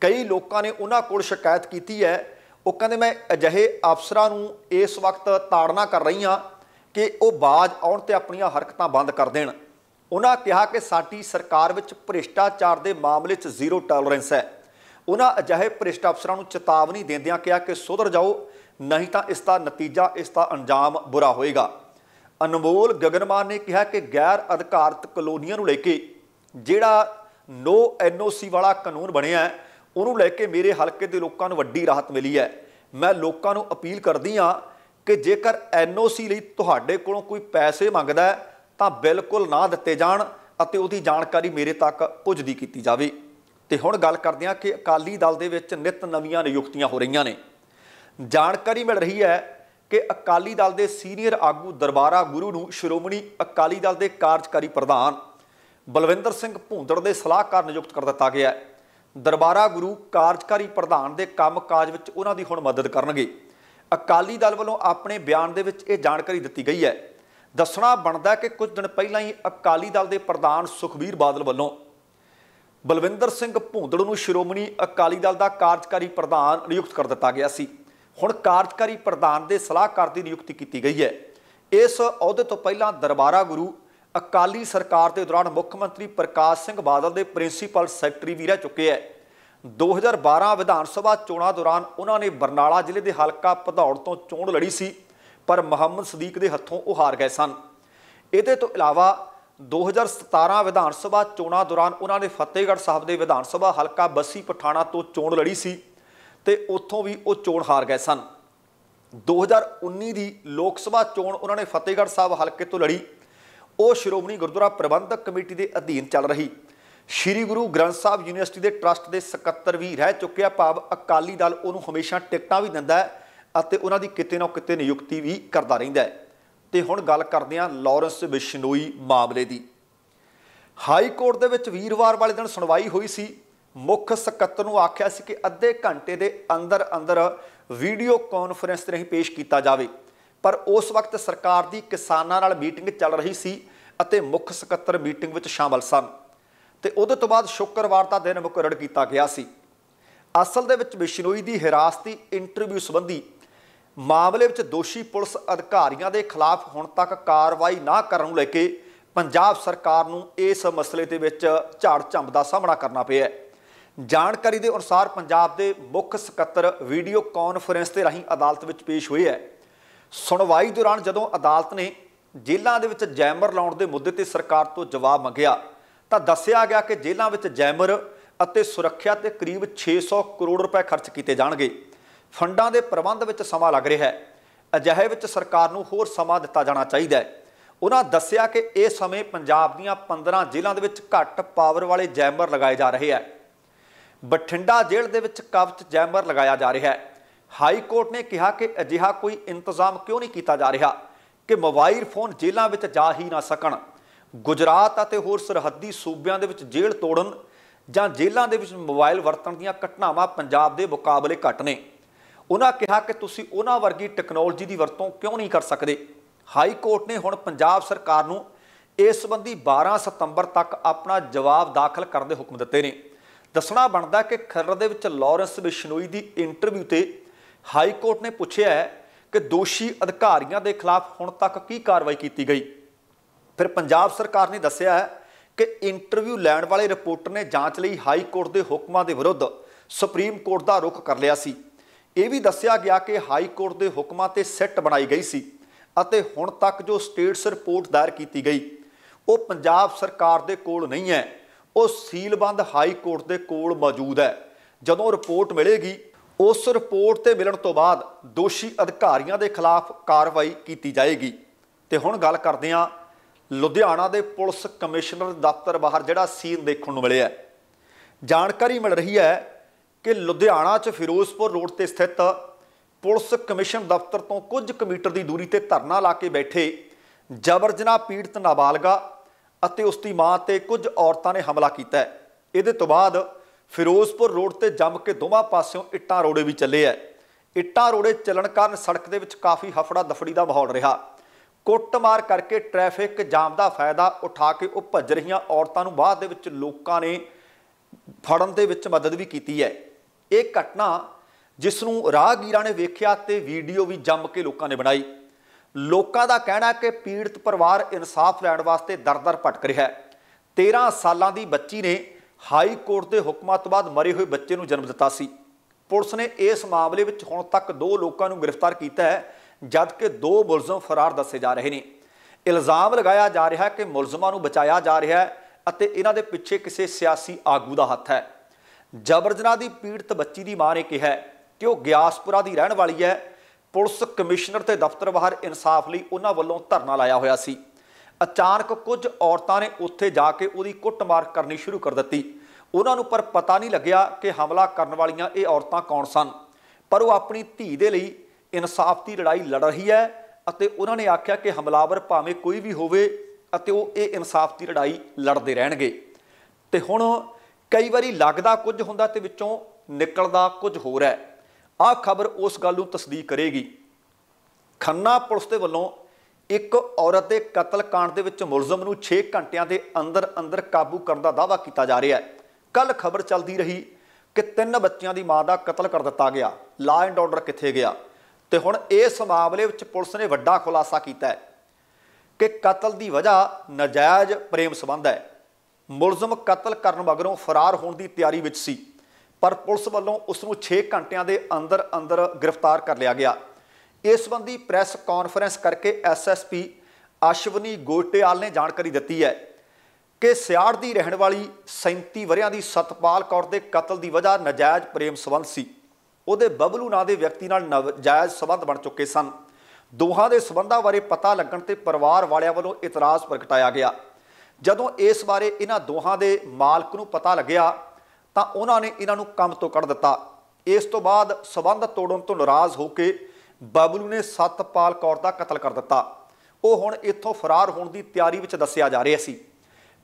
ਕਈ ਲੋਕਾਂ ਨੇ ਉਹਨਾਂ ਕੋਲ ਸ਼ਿਕਾਇਤ ਕੀਤੀ ਹੈ ਉਹ ਕਹਿੰਦੇ ਮੈਂ ਅਜਿਹੇ ਅਫਸਰਾਂ ਨੂੰ ਇਸ ਵਕਤ ਤਾੜਨਾ ਕਰ ਰਹੀ ਹਾਂ ਕਿ ਉਹ ਬਾਜ ਆਉਣ ਤੇ ਆਪਣੀਆਂ ਹਰਕਤਾਂ ਬੰਦ ਕਰ ਦੇਣ ਉਹਨਾਂ ਕਿਹਾ ਕਿ ਸਾਡੀ ਸਰਕਾਰ ਵਿੱਚ ਭ੍ਰਿਸ਼ਟਾਚਾਰ ਦੇ ਮਾਮਲੇ 'ਚ ਜ਼ੀਰੋ ਟੋਲਰੈਂਸ ਹੈ ਉਹਨਾਂ ਅਜਿਹੇ ਭ੍ਰਿਸ਼ਟ ਅਫਸਰਾਂ ਨੂੰ ਚੇਤਾਵਨੀ ਦਿੰਦਿਆਂ ਕਿਹਾ ਕਿ ਸੁਧਰ ਜਾਓ ਨਹੀਂ ਤਾਂ ਇਸ ਦਾ ਨਤੀਜਾ ਇਸ ਦਾ ਅੰਜਾਮ ਬੁਰਾ ਹੋਏਗਾ ਅਨਮੋਲ ਗਗਨਮਾਨ ਨੇ ਕਿਹਾ ਕਿ ਗੈਰ ਅਧਿਕਾਰਤ ਕਲੋਨੀਆਂ ਨੂੰ ਲੈ ਕੇ ਜਿਹੜਾ ਨੋ ਐਨਓਸੀ ਵਾਲਾ ਕਾਨੂੰਨ ਬਣਿਆ ਹੈ ਉਹਨੂੰ ਲੈ ਕੇ ਮੇਰੇ ਹਲਕੇ ਦੇ ਲੋਕਾਂ ਨੂੰ ਵੱਡੀ ਰਾਹਤ ਮਿਲੀ ਹੈ ਮੈਂ ਲੋਕਾਂ ਨੂੰ ਅਪੀਲ ਕਰਦੀ ਹਾਂ ਕਿ ਜੇਕਰ ਐਨਓਸੀ ਲਈ ਤੁਹਾਡੇ ਕੋਲੋਂ ਕੋਈ ਪੈਸੇ ਮੰਗਦਾ ਹੈ ਤਾਂ ਬਿਲਕੁਲ ਨਾ ਦਿੱਤੇ ਜਾਣ ਅਤੇ ਉਹਦੀ ਜਾਣਕਾਰੀ ਮੇਰੇ ਤੱਕ ਪੁੱਜਦੀ ਕੀਤੀ ਜਾਵੇ ਤੇ ਹੁਣ ਗੱਲ ਕਰਦੇ ਹਾਂ ਕਿ ਅਕਾਲੀ ਦਲ ਦੇ ਵਿੱਚ ਨਿਤ ਨਵੀਆਂ ਨਿਯੁਕਤੀਆਂ ਹੋ ਰਹੀਆਂ ਨੇ ਜਾਣਕਾਰੀ ਮਿਲ ਰਹੀ ਹੈ ਕਿ ਅਕਾਲੀ ਦਲ ਦੇ ਸੀਨੀਅਰ ਆਗੂ ਦਰਬਾਰਾ ਗੁਰੂ ਨੂੰ ਸ਼੍ਰੋਮਣੀ ਅਕਾਲੀ ਦਲ ਦੇ ਕਾਰਜਕਾਰੀ ਪ੍ਰਧਾਨ ਬਲਵਿੰਦਰ ਸਿੰਘ ਭੂੰਦੜ ਦੇ ਸਲਾਹਕਾਰ ਨਿਯੁਕਤ ਕਰ ਦਿੱਤਾ ਗਿਆ ਹੈ ਦਰਬਾਰਾ ਗੁਰੂ ਕਾਰਜਕਾਰੀ ਪ੍ਰਧਾਨ ਦੇ ਕੰਮਕਾਜ ਵਿੱਚ ਉਹਨਾਂ ਦੀ ਹੁਣ ਮਦਦ ਕਰਨਗੇ ਅਕਾਲੀ ਦਲ ਵੱਲੋਂ ਆਪਣੇ ਬਿਆਨ ਦੇ ਵਿੱਚ ਇਹ ਜਾਣਕਾਰੀ ਦਿੱਤੀ ਗਈ ਹੈ ਦੱਸਣਾ ਬਣਦਾ ਕਿ ਕੁਝ ਦਿਨ ਪਹਿਲਾਂ ਹੀ ਅਕਾਲੀ ਦਲ ਦੇ ਪ੍ਰਧਾਨ ਸੁਖਬੀਰ ਬਾਦਲ ਵੱਲੋਂ ਬਲਵਿੰਦਰ ਸਿੰਘ ਭੂੰਦੜ ਨੂੰ ਸ਼੍ਰੋਮਣੀ ਅਕਾਲੀ ਦਲ ਦਾ ਕਾਰਜਕਾਰੀ ਪ੍ਰਧਾਨ ਨਿਯੁਕਤ ਕਰ ਦਿੱਤਾ ਗਿਆ ਸੀ ਹੁਣ ਕਾਰਜਕਾਰੀ ਪ੍ਰਧਾਨ ਦੇ ਸਲਾਹਕਾਰ ਦੀ ਨਿਯੁਕਤੀ ਕੀਤੀ ਗਈ ਹੈ ਇਸ ਅਹੁਦੇ ਤੋਂ ਪਹਿਲਾਂ ਦਰਬਾਰਾ ਗੁਰੂ ਅਕਾਲੀ ਸਰਕਾਰ ਦੇ ਦੌਰਾਨ ਮੁੱਖ ਮੰਤਰੀ ਪ੍ਰਕਾਸ਼ ਸਿੰਘ ਬਾਦਲ ਦੇ ਪ੍ਰਿੰਸੀਪਲ ਸੈਕਟਰੀ ਵੀ ਰਹਿ ਚੁੱਕੇ ਹੈ 2012 ਵਿਧਾਨ ਸਭਾ ਚੋਣਾਂ ਦੌਰਾਨ ਉਹਨਾਂ ਨੇ ਬਰਨਾਲਾ ਜ਼ਿਲ੍ਹੇ ਦੇ ਹਲਕਾ ਪਧੌੜ ਤੋਂ ਚੋਣ ਲੜੀ ਸੀ ਪਰ ਮੁਹੰਮਦ ਸਦੀਕ ਦੇ ਹੱਥੋਂ ਉਹ ਹਾਰ ਗਏ ਸਨ ਇਹਦੇ ਤੋਂ ਇਲਾਵਾ 2017 ਵਿਧਾਨ ਸਭਾ ਚੋਣਾਂ ਦੌਰਾਨ ਉਹਨਾਂ ਨੇ ਫਤਿਹਗੜ੍ਹ ਸਾਹਿਬ ਦੇ ਵਿਧਾਨ ਸਭਾ ਹਲਕਾ ਬੱਸੀ ਪਠਾਣਾ ਤੋਂ ਚੋਣ ਲੜੀ ਸੀ ਤੇ ਉੱਥੋਂ ਵੀ ਉਹ ਚੋਣ ਹਾਰ ਗਏ ਸਨ 2019 ਦੀ ਲੋਕ ਸਭਾ ਚੋਣ ਉਹਨਾਂ ਨੇ ਫਤਿਹਗੜ੍ਹ ਸਾਹਿਬ ਹਲਕੇ ਤੋਂ ਲੜੀ ਉਹ ਸ਼੍ਰੋਮਣੀ ਗੁਰਦੁਆਰਾ ਪ੍ਰਬੰਧਕ ਕਮੇਟੀ ਦੇ ਅਧੀਨ ਚੱਲ ਰਹੀ ਸ਼੍ਰੀ ਗੁਰੂ ਗ੍ਰੰਥ ਸਾਹਿਬ ਯੂਨੀਵਰਸਿਟੀ ਦੇ ਟਰਸਟ ਦੇ ਸਕੱਤਰ ਵੀ ਰਹਿ ਚੁੱਕਿਆ ਭਾਵ ਅਕਾਲੀ ਦਲ ਉਹਨੂੰ ਹਮੇਸ਼ਾ ਟਿਕਟਾਂ ਵੀ ਦਿੰਦਾ ਹੈ ਅਤੇ ਉਹਨਾਂ ਦੀ ਕਿਤੇ ਨਾ ਕਿਤੇ ਨਿਯੁਕਤੀ ਵੀ ਕਰਦਾ ਰਹਿੰਦਾ ਹੈ ਤੇ ਹੁਣ ਗੱਲ ਕਰਦੇ ਹਾਂ ਲਾਰੈਂਸ ਬਿਸ਼ਨੋਈ ਮਾਮਲੇ ਦੀ ਹਾਈ ਕੋਰਟ ਦੇ ਵਿੱਚ ਵੀਰਵਾਰ ਵਾਲੇ ਦਿਨ ਸੁਣਵਾਈ ਹੋਈ ਸੀ ਮੁੱਖ ਸਕੱਤਰ ਨੂੰ ਆਖਿਆ ਸੀ ਕਿ ਅੱਧੇ ਘੰਟੇ ਦੇ ਅੰਦਰ ਅੰਦਰ ਵੀਡੀਓ ਕਾਨਫਰੰਸ ਰਾਹੀਂ ਪੇਸ਼ ਕੀਤਾ ਜਾਵੇ ਪਰ ਉਸ ਵਕਤ ਸਰਕਾਰ ਦੀ ਕਿਸਾਨਾਂ ਨਾਲ ਮੀਟਿੰਗ ਚੱਲ ਰਹੀ ਸੀ ਅਤੇ ਮੁੱਖ ਸਕੱਤਰ ਮੀਟਿੰਗ ਵਿੱਚ ਸ਼ਾਮਲ ਸਨ ਤੇ ਉਹਦੇ ਤੋਂ ਬਾਅਦ ਸ਼ੁੱਕਰਵਾਰ ਦਾ ਦਿਨ ਮੁਕਰਰ ਕੀਤਾ ਗਿਆ ਸੀ ਅਸਲ ਦੇ ਵਿੱਚ ਬਿਸ਼ਨੋਈ ਦੀ ਹਿਰਾਸਤੀ ਇੰਟਰਵਿਊ ਸੰਬੰਧੀ ਮਾਮਲੇ ਵਿੱਚ ਦੋਸ਼ੀ ਪੁਲਿਸ ਅਧਿਕਾਰੀਆਂ ਦੇ ਖਿਲਾਫ ਹੁਣ ਤੱਕ ਕਾਰਵਾਈ ਨਾ ਕਰਨ ਨੂੰ ਲੈ ਕੇ ਪੰਜਾਬ ਸਰਕਾਰ ਨੂੰ ਇਸ ਮਸਲੇ ਦੇ ਵਿੱਚ ਝਾੜ ਝੰਬ ਦਾ ਸਾਹਮਣਾ ਕਰਨਾ ਪਿਆ ਹੈ ਜਾਣਕਾਰੀ ਦੇ ਅਨੁਸਾਰ ਪੰਜਾਬ ਦੇ ਮੁੱਖ ਸਕੱਤਰ ਵੀਡੀਓ ਕਾਨਫਰੰਸ ਤੇ ਰਾਹੀਂ ਅਦਾਲਤ ਵਿੱਚ ਪੇਸ਼ ਹੋਏ ਹੈ ਸੁਣਵਾਈ ਦੌਰਾਨ ਜਦੋਂ ਅਦਾਲਤ ਨੇ ਜੇਲ੍ਹਾਂ ਦੇ ਵਿੱਚ ਜੈਮਰ ਲਾਉਣ ਦੇ ਮੁੱਦੇ ਤੇ ਸਰਕਾਰ ਤੋਂ ਜਵਾਬ ਮੰਗਿਆ ਤਾਂ ਦੱਸਿਆ ਗਿਆ ਕਿ ਜੇਲ੍ਹਾਂ ਵਿੱਚ ਜੈਮਰ ਅਤੇ ਸੁਰੱਖਿਆ ਤੇ ਕਰੀਬ 600 ਕਰੋੜ ਰੁਪਏ ਖਰਚ ਕੀਤੇ ਜਾਣਗੇ ਫੰਡਾਂ ਦੇ ਪ੍ਰਬੰਧ ਵਿੱਚ ਸਮਾਂ ਲੱਗ ਰਿਹਾ ਹੈ ਅਜਿਹੇ ਵਿੱਚ ਸਰਕਾਰ ਨੂੰ ਹੋਰ ਸਮਾਂ ਦਿੱਤਾ ਜਾਣਾ ਚਾਹੀਦਾ ਹੈ ਉਹਨਾਂ ਦੱਸਿਆ ਕਿ ਇਹ ਸਮੇਂ ਪੰਜਾਬ ਦੀਆਂ 15 ਜ਼ਿਲ੍ਹਿਆਂ ਦੇ ਵਿੱਚ ਘੱਟ ਪਾਵਰ ਵਾਲੇ ਜੈਮਰ ਲਗਾਏ ਜਾ ਰਹੇ ਹੈ ਬਠਿੰਡਾ ਜੇਲ੍ਹ ਦੇ ਵਿੱਚ ਕਵਚ ਜੈਮਰ ਲਗਾਇਆ ਜਾ ਰਿਹਾ ਹੈ ਹਾਈ ਕੋਰਟ ਨੇ ਕਿਹਾ ਕਿ ਅਜਿਹਾ ਕੋਈ ਇੰਤਜ਼ਾਮ ਕਿਉਂ ਨਹੀਂ ਕੀਤਾ ਜਾ ਰਿਹਾ ਕਿ ਮੋਬਾਈਲ ਫੋਨ ਜੇਲ੍ਹਾਂ ਵਿੱਚ ਜਾ ਹੀ ਨਾ ਸਕਣ ਗੁਜਰਾਤ ਅਤੇ ਹੋਰ ਸਰਹੱਦੀ ਸੂਬਿਆਂ ਦੇ ਵਿੱਚ ਜੇਲ੍ਹ ਤੋੜਨ ਜਾਂ ਜੇਲ੍ਹਾਂ ਦੇ ਵਿੱਚ ਮੋਬਾਈਲ ਵਰਤਣ ਦੀਆਂ ਘਟਨਾਵਾਂ ਪੰਜਾਬ ਦੇ ਮੁਕਾਬਲੇ ਘੱਟ ਨੇ ਉਹਨਾਂ ਕਿਹਾ ਕਿ ਤੁਸੀਂ ਉਹਨਾਂ ਵਰਗੀ ਟੈਕਨੋਲੋਜੀ ਦੀ ਵਰਤੋਂ ਕਿਉਂ ਨਹੀਂ ਕਰ ਸਕਦੇ ਹਾਈ ਕੋਰਟ ਨੇ ਹੁਣ ਪੰਜਾਬ ਸਰਕਾਰ ਨੂੰ ਇਸ ਸੰਬੰਧੀ 12 ਸਤੰਬਰ ਤੱਕ ਆਪਣਾ ਜਵਾਬ ਦਾਖਲ ਕਰਨ ਦੇ ਹੁਕਮ ਦਿੱਤੇ ਨੇ ਦੱਸਣਾ ਬਣਦਾ ਕਿ ਖਰੜ ਦੇ ਵਿੱਚ ਲਾਰੈਂਸ ਬਿਸ਼ਨੋਈ ਦੀ ਇੰਟਰਵਿਊ ਤੇ ਹਾਈ ਕੋਰਟ ਨੇ ਪੁੱਛਿਆ ਹੈ ਕਿ ਦੋਸ਼ੀ ਅਧਿਕਾਰੀਆਂ ਦੇ ਖਿਲਾਫ ਹੁਣ ਤੱਕ ਕੀ ਕਾਰਵਾਈ ਕੀਤੀ ਗਈ ਫਿਰ ਪੰਜਾਬ ਸਰਕਾਰ ਨੇ ਦੱਸਿਆ ਹੈ ਕਿ ਇੰਟਰਵਿਊ ਲੈਣ ਵਾਲੇ ਰਿਪੋਰਟਰ ਨੇ ਜਾਂਚ ਲਈ ਹਾਈ ਕੋਰਟ ਦੇ ਹੁਕਮਾਂ ਦੇ ਵਿਰੁੱਧ ਸੁਪਰੀਮ ਕੋਰਟ ਦਾ ਰੁਖ ਕਰ ਲਿਆ ਸੀ ਇਹ ਵੀ ਦੱਸਿਆ ਗਿਆ ਕਿ ਹਾਈ ਕੋਰਟ ਦੇ ਹੁਕਮਾਂ ਤੇ ਸੈੱਟ ਬਣਾਈ ਗਈ ਸੀ ਅਤੇ ਹੁਣ ਤੱਕ ਜੋ ਸਟੇਟਸ ਰਿਪੋਰਟ ਦਾਇਰ ਕੀਤੀ ਗਈ ਉਹ ਪੰਜਾਬ ਸਰਕਾਰ ਦੇ ਕੋਲ ਨਹੀਂ ਹੈ ਉਹ ਸੀਲਬੰਦ ਹਾਈ ਕੋਰਟ ਦੇ ਕੋਲ ਮੌਜੂਦ ਹੈ ਜਦੋਂ ਰਿਪੋਰਟ ਮਿਲੇਗੀ ਉਸ ਰਿਪੋਰਟ ਤੇ ਮਿਲਣ ਤੋਂ ਬਾਅਦ ਦੋਸ਼ੀ ਅਧਿਕਾਰੀਆਂ ਦੇ ਖਿਲਾਫ ਕਾਰਵਾਈ ਕੀਤੀ ਜਾਏਗੀ ਤੇ ਹੁਣ ਗੱਲ ਕਰਦੇ ਆ ਲੁਧਿਆਣਾ ਦੇ ਪੁਲਿਸ ਕਮਿਸ਼ਨਰ ਦਫ਼ਤਰ ਬਾਹਰ ਜਿਹੜਾ ਸੀਨ ਦੇਖਣ ਨੂੰ ਮਿਲਿਆ ਜਾਣਕਾਰੀ ਮਿਲ ਰਹੀ ਹੈ ਕਿ ਲੁਧਿਆਣਾ 'ਚ ਫਿਰੋਜ਼ਪੁਰ ਰੋਡ ਤੇ ਸਥਿਤ ਪੁਲਿਸ ਕਮਿਸ਼ਨ ਦਫ਼ਤਰ ਤੋਂ ਕੁਝ ਕੁ ਮੀਟਰ ਦੀ ਦੂਰੀ ਤੇ ਧਰਨਾ ਲਾ ਕੇ ਬੈਠੇ ਜਬਰਜਨਾ ਪੀੜਤ ਨਾਬਾਲਗਾ ਅਤੇ ਉਸ ਦੀ ਮਾਂ ਤੇ ਕੁਝ ਔਰਤਾਂ ਨੇ ਹਮਲਾ ਕੀਤਾ ਇਹਦੇ ਤੋਂ ਬਾਅਦ ਫਿਰੋਜ਼ਪੁਰ ਰੋਡ ਤੇ ਜੰਮ ਕੇ ਦੋਵਾਂ ਪਾਸਿਓਂ ਇੱਟਾਂ ਰੋੜੇ ਵੀ ਚੱਲੇ ਐ ਇੱਟਾਂ ਰੋੜੇ ਚੱਲਣ ਕਾਰਨ ਸੜਕ ਦੇ ਵਿੱਚ ਕਾਫੀ ਹਫੜਾ ਦਫੜੀ ਦਾ ਮਾਹੌਲ ਰਿਹਾ ਕੁੱਟਮਾਰ ਕਰਕੇ ਟ੍ਰੈਫਿਕ ਜਾਮ ਦਾ ਫਾਇਦਾ ਉਠਾ ਕੇ ਉਹ ਭੱਜ ਰਹੀਆਂ ਔਰਤਾਂ ਨੂੰ ਬਾਅਦ ਦੇ ਵਿੱਚ ਲੋਕਾਂ ਨੇ ਫੜਨ ਦੇ ਵਿੱਚ ਮਦਦ ਵੀ ਕੀਤੀ ਹੈ ਇਹ ਘਟਨਾ ਜਿਸ ਨੂੰ ਰਾਹਗੀਰਾਂ ਨੇ ਵੇਖਿਆ ਤੇ ਵੀਡੀਓ ਵੀ ਜੰਮ ਕੇ ਲੋਕਾਂ ਨੇ ਬਣਾਈ ਲੋਕਾਂ ਦਾ ਕਹਿਣਾ ਕਿ ਪੀੜਤ ਪਰਿਵਾਰ ਇਨਸਾਫ ਲੈਣ ਵਾਸਤੇ ਦਰਦਰ ਭਟਕ ਰਿਹਾ ਹੈ 13 ਸਾਲਾਂ ਦੀ ਬੱਚੀ ਨੇ ਹਾਈ ਕੋਰਟ ਦੇ ਹੁਕਮਾਂ ਤੋਂ ਬਾਅਦ ਮਰੇ ਹੋਏ ਬੱਚੇ ਨੂੰ ਜਨਮ ਦਿੱਤਾ ਸੀ ਪੁਲਿਸ ਨੇ ਇਸ ਮਾਮਲੇ ਵਿੱਚ ਹੁਣ ਤੱਕ ਦੋ ਲੋਕਾਂ ਨੂੰ ਗ੍ਰਿਫਤਾਰ ਕੀਤਾ ਹੈ ਜਦਕਿ ਦੋ ਮੁਲਜ਼ਮ ਫਰਾਰ ਦੱਸੇ ਜਾ ਰਹੇ ਨੇ ਇਲਜ਼ਾਮ ਲਗਾਇਆ ਜਾ ਰਿਹਾ ਹੈ ਕਿ ਮੁਲਜ਼ਮਾਂ ਨੂੰ ਬਚਾਇਆ ਜਾ ਰਿਹਾ ਹੈ ਅਤੇ ਇਹਨਾਂ ਦੇ ਪਿੱਛੇ ਕਿਸੇ ਸਿਆਸੀ ਆਗੂ ਦਾ ਹੱਥ ਹੈ ਜਬਰਜਨਾ ਦੀ ਪੀੜਤ ਬੱਚੀ ਦੀ ਮਾਂ ਨੇ ਕਿਹਾ ਕਿ ਉਹ ਗਿਆਸਪੁਰਾ ਦੀ ਰਹਿਣ ਵਾਲੀ ਹੈ ਪੁਲਿਸ ਕਮਿਸ਼ਨਰ ਤੇ ਦਫ਼ਤਰ ਬਾਹਰ ਇਨਸਾਫ ਲਈ ਉਹਨਾਂ ਵੱਲੋਂ ਧਰਨਾ ਲਾਇਆ ਹੋਇਆ ਸੀ ਅਚਾਨਕ ਕੁਝ ਔਰਤਾਂ ਨੇ ਉੱਥੇ ਜਾ ਕੇ ਉਹਦੀ ਕੁੱਟਮਾਰ ਕਰਨੀ ਸ਼ੁਰੂ ਕਰ ਦਿੱਤੀ ਉਹਨਾਂ ਨੂੰ ਪਰ ਪਤਾ ਨਹੀਂ ਲੱਗਿਆ ਕਿ ਹਮਲਾ ਕਰਨ ਵਾਲੀਆਂ ਇਹ ਔਰਤਾਂ ਕੌਣ ਸਨ ਪਰ ਉਹ ਆਪਣੀ ਧੀ ਦੇ ਲਈ ਇਨਸਾਫ ਦੀ ਲੜਾਈ ਲੜ ਰਹੀ ਹੈ ਅਤੇ ਉਹਨਾਂ ਨੇ ਆਖਿਆ ਕਿ ਹਮਲਾਵਰ ਭਾਵੇਂ ਕੋਈ ਵੀ ਹੋਵੇ ਅਤੇ ਉਹ ਇਹ ਇਨਸਾਫ ਦੀ ਲੜਾਈ ਲੜਦੇ ਰਹਿਣਗੇ ਤੇ ਹੁਣ ਕਈ ਵਾਰੀ ਲੱਗਦਾ ਕੁਝ ਹੁੰਦਾ ਤੇ ਵਿੱਚੋਂ ਨਿਕਲਦਾ ਕੁਝ ਹੋਰ ਹੈ ਆਹ ਖਬਰ ਉਸ ਗੱਲ ਨੂੰ ਤਸਦੀਕ ਕਰੇਗੀ ਖੰਨਾ ਪੁਲਿਸ ਦੇ ਵੱਲੋਂ ਇੱਕ ਔਰਤ ਦੇ ਕਤਲ ਕਾਂਡ ਦੇ ਵਿੱਚ ਮੁਲਜ਼ਮ ਨੂੰ 6 ਘੰਟਿਆਂ ਦੇ ਅੰਦਰ ਅੰਦਰ ਕਾਬੂ ਕਰਨ ਦਾ ਦਾਅਵਾ ਕੀਤਾ ਜਾ ਰਿਹਾ ਹੈ ਕੱਲ ਖਬਰ ਚੱਲਦੀ ਰਹੀ ਕਿ ਤਿੰਨ ਬੱਚਿਆਂ ਦੀ ਮਾਂ ਦਾ ਕਤਲ ਕਰ ਦਿੱਤਾ ਗਿਆ ਲਾ ਐਂਡ ਆਰਡਰ ਕਿੱਥੇ ਗਿਆ ਤੇ ਹੁਣ ਇਸ ਮਾਮਲੇ ਵਿੱਚ ਪੁਲਿਸ ਨੇ ਵੱਡਾ ਖੁਲਾਸਾ ਕੀਤਾ ਹੈ ਕਿ ਕਤਲ ਦੀ ਵਜ੍ਹਾ ਨਜਾਇਜ਼ ਪ੍ਰੇਮ ਸੰਬੰਧ ਹੈ ਮੁਲਜ਼ਮ ਕਤਲ ਕਰਨ ਮਗਰੋਂ ਫਰਾਰ ਹੋਣ ਦੀ ਤਿਆਰੀ ਵਿੱਚ ਸੀ ਪਰ ਪੁਲਿਸ ਵੱਲੋਂ ਉਸ ਨੂੰ 6 ਘੰਟਿਆਂ ਦੇ ਅੰਦਰ ਅੰਦਰ ਗ੍ਰਿਫਤਾਰ ਕਰ ਲਿਆ ਗਿਆ ਇਸ ਸੰਬੰਧੀ ਪ੍ਰੈਸ ਕਾਨਫਰੰਸ ਕਰਕੇ ਐਸਐਸਪੀ ਅਸ਼ਵਨੀ ਗੋਟੇਵਾਲ ਨੇ ਜਾਣਕਾਰੀ ਦਿੱਤੀ ਹੈ ਕਿ ਸਿਆੜ ਦੀ ਰਹਿਣ ਵਾਲੀ 37 ਵਰਿਆਂ ਦੀ ਸਤਪਾਲ ਕੌਰ ਦੇ ਕਤਲ ਦੀ ਵਜ੍ਹਾ ਨਜਾਇਜ਼ ਪ੍ਰੇਮ ਸੰਬੰਧ ਸੀ ਉਹਦੇ ਬਬਲੂ ਨਾਂ ਦੇ ਵਿਅਕਤੀ ਨਾਲ ਨਜਾਇਜ਼ ਸੰਬੰਧ ਬਣ ਚੁੱਕੇ ਸਨ ਦੋਹਾਂ ਦੇ ਸਬੰਧਾਂ ਬਾਰੇ ਪਤਾ ਲੱਗਣ ਤੇ ਪਰਿਵਾਰ ਵਾਲਿਆਂ ਵੱਲੋਂ ਇਤਰਾਜ਼ ਪ੍ਰਗਟਾਇਆ ਗਿਆ ਜਦੋਂ ਇਸ ਬਾਰੇ ਇਹਨਾਂ ਦੋਹਾਂ ਦੇ ਮਾਲਕ ਨੂੰ ਪਤਾ ਲੱਗਿਆ ਤਾਂ ਉਹਨਾਂ ਨੇ ਇਹਨਾਂ ਨੂੰ ਕੰਮ ਤੋਂ ਕੱਢ ਦਿੱਤਾ ਇਸ ਤੋਂ ਬਾਅਦ ਸਬੰਧ ਤੋੜਨ ਤੋਂ ਨਾਰਾਜ਼ ਹੋ ਕੇ ਬਾਬਲੂ ਨੇ ਸਤਪਾਲ ਕੌਰ ਦਾ ਕਤਲ ਕਰ ਦਿੱਤਾ ਉਹ ਹੁਣ ਇੱਥੋਂ ਫਰਾਰ ਹੋਣ ਦੀ ਤਿਆਰੀ ਵਿੱਚ ਦੱਸਿਆ ਜਾ ਰਿਹਾ ਸੀ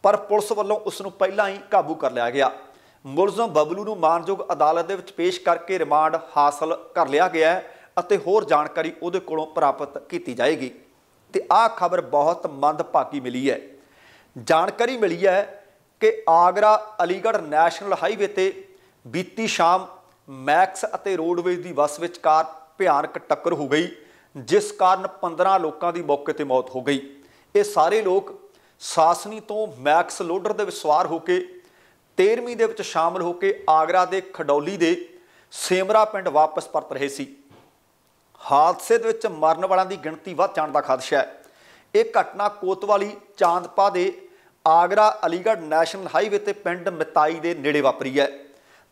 ਪਰ ਪੁਲਿਸ ਵੱਲੋਂ ਉਸ ਨੂੰ ਪਹਿਲਾਂ ਹੀ ਕਾਬੂ ਕਰ ਲਿਆ ਗਿਆ ਮੁਲਜ਼ਮ ਬਬਲੂ ਨੂੰ ਮਾਨਯੋਗ ਅਦਾਲਤ ਦੇ ਵਿੱਚ ਪੇਸ਼ ਕਰਕੇ ਰਿਮਾਂਡ ਹਾਸਲ ਕਰ ਲਿਆ ਗਿਆ ਹੈ ਅਤੇ ਹੋਰ ਜਾਣਕਾਰੀ ਉਹਦੇ ਕੋਲੋਂ ਪ੍ਰਾਪਤ ਕੀਤੀ ਜਾਏਗੀ ਤੇ ਆਹ ਖਬਰ ਬਹੁਤ ਮੰਦਭਾਗੀ ਮਿਲੀ ਹੈ ਜਾਣਕਾਰੀ ਮਿਲੀ ਹੈ ਕਿ ਆਗਰਾ ਅਲੀਗੜ੍ਹ ਨੈਸ਼ਨਲ ਹਾਈਵੇ ਤੇ ਬੀਤੀ ਸ਼ਾਮ ਮੈਕਸ ਅਤੇ ਰੋਡਵੇਜ਼ ਦੀ ਬੱਸ ਕਾਰ ਭਿਆਨਕ ਟੱਕਰ ਹੋ ਗਈ ਜਿਸ ਕਾਰਨ 15 ਲੋਕਾਂ ਦੀ ਮੌਕੇ ਤੇ ਮੌਤ ਹੋ ਗਈ ਇਹ ਸਾਰੇ ਲੋਕ ਸਾਸਨੀ ਤੋਂ ਮੈਕਸ ਲੋਡਰ ਦੇ ਵਿਸਵਾਰ ਹੋ ਕੇ 13ਵੀਂ ਦੇ ਵਿੱਚ ਸ਼ਾਮਲ ਹੋ ਕੇ ਆਗਰਾ ਦੇ ਖਡੌਲੀ ਦੇ ਸੇਮਰਾ ਪਿੰਡ ਵਾਪਸ ਪਰਤ ਰਹੇ ਸੀ ਹਾਦਸੇ ਦੇ ਵਿੱਚ ਮਰਨ ਵਾਲਿਆਂ ਦੀ ਗਿਣਤੀ ਵੱਧ ਜਾਣ ਦਾ ਖਦਸ਼ਾ ਹੈ ਇਹ ਘਟਨਾ ਕੋਤਵਾਲੀ ਚਾਂਦਪਾ ਦੇ ਆਗਰਾ ਅਲੀਗੜ ਨੈਸ਼ਨਲ ਹਾਈਵੇ ਤੇ ਪਿੰਡ ਮਿਤਾਈ ਦੇ ਨੇੜੇ ਵਾਪਰੀ ਹੈ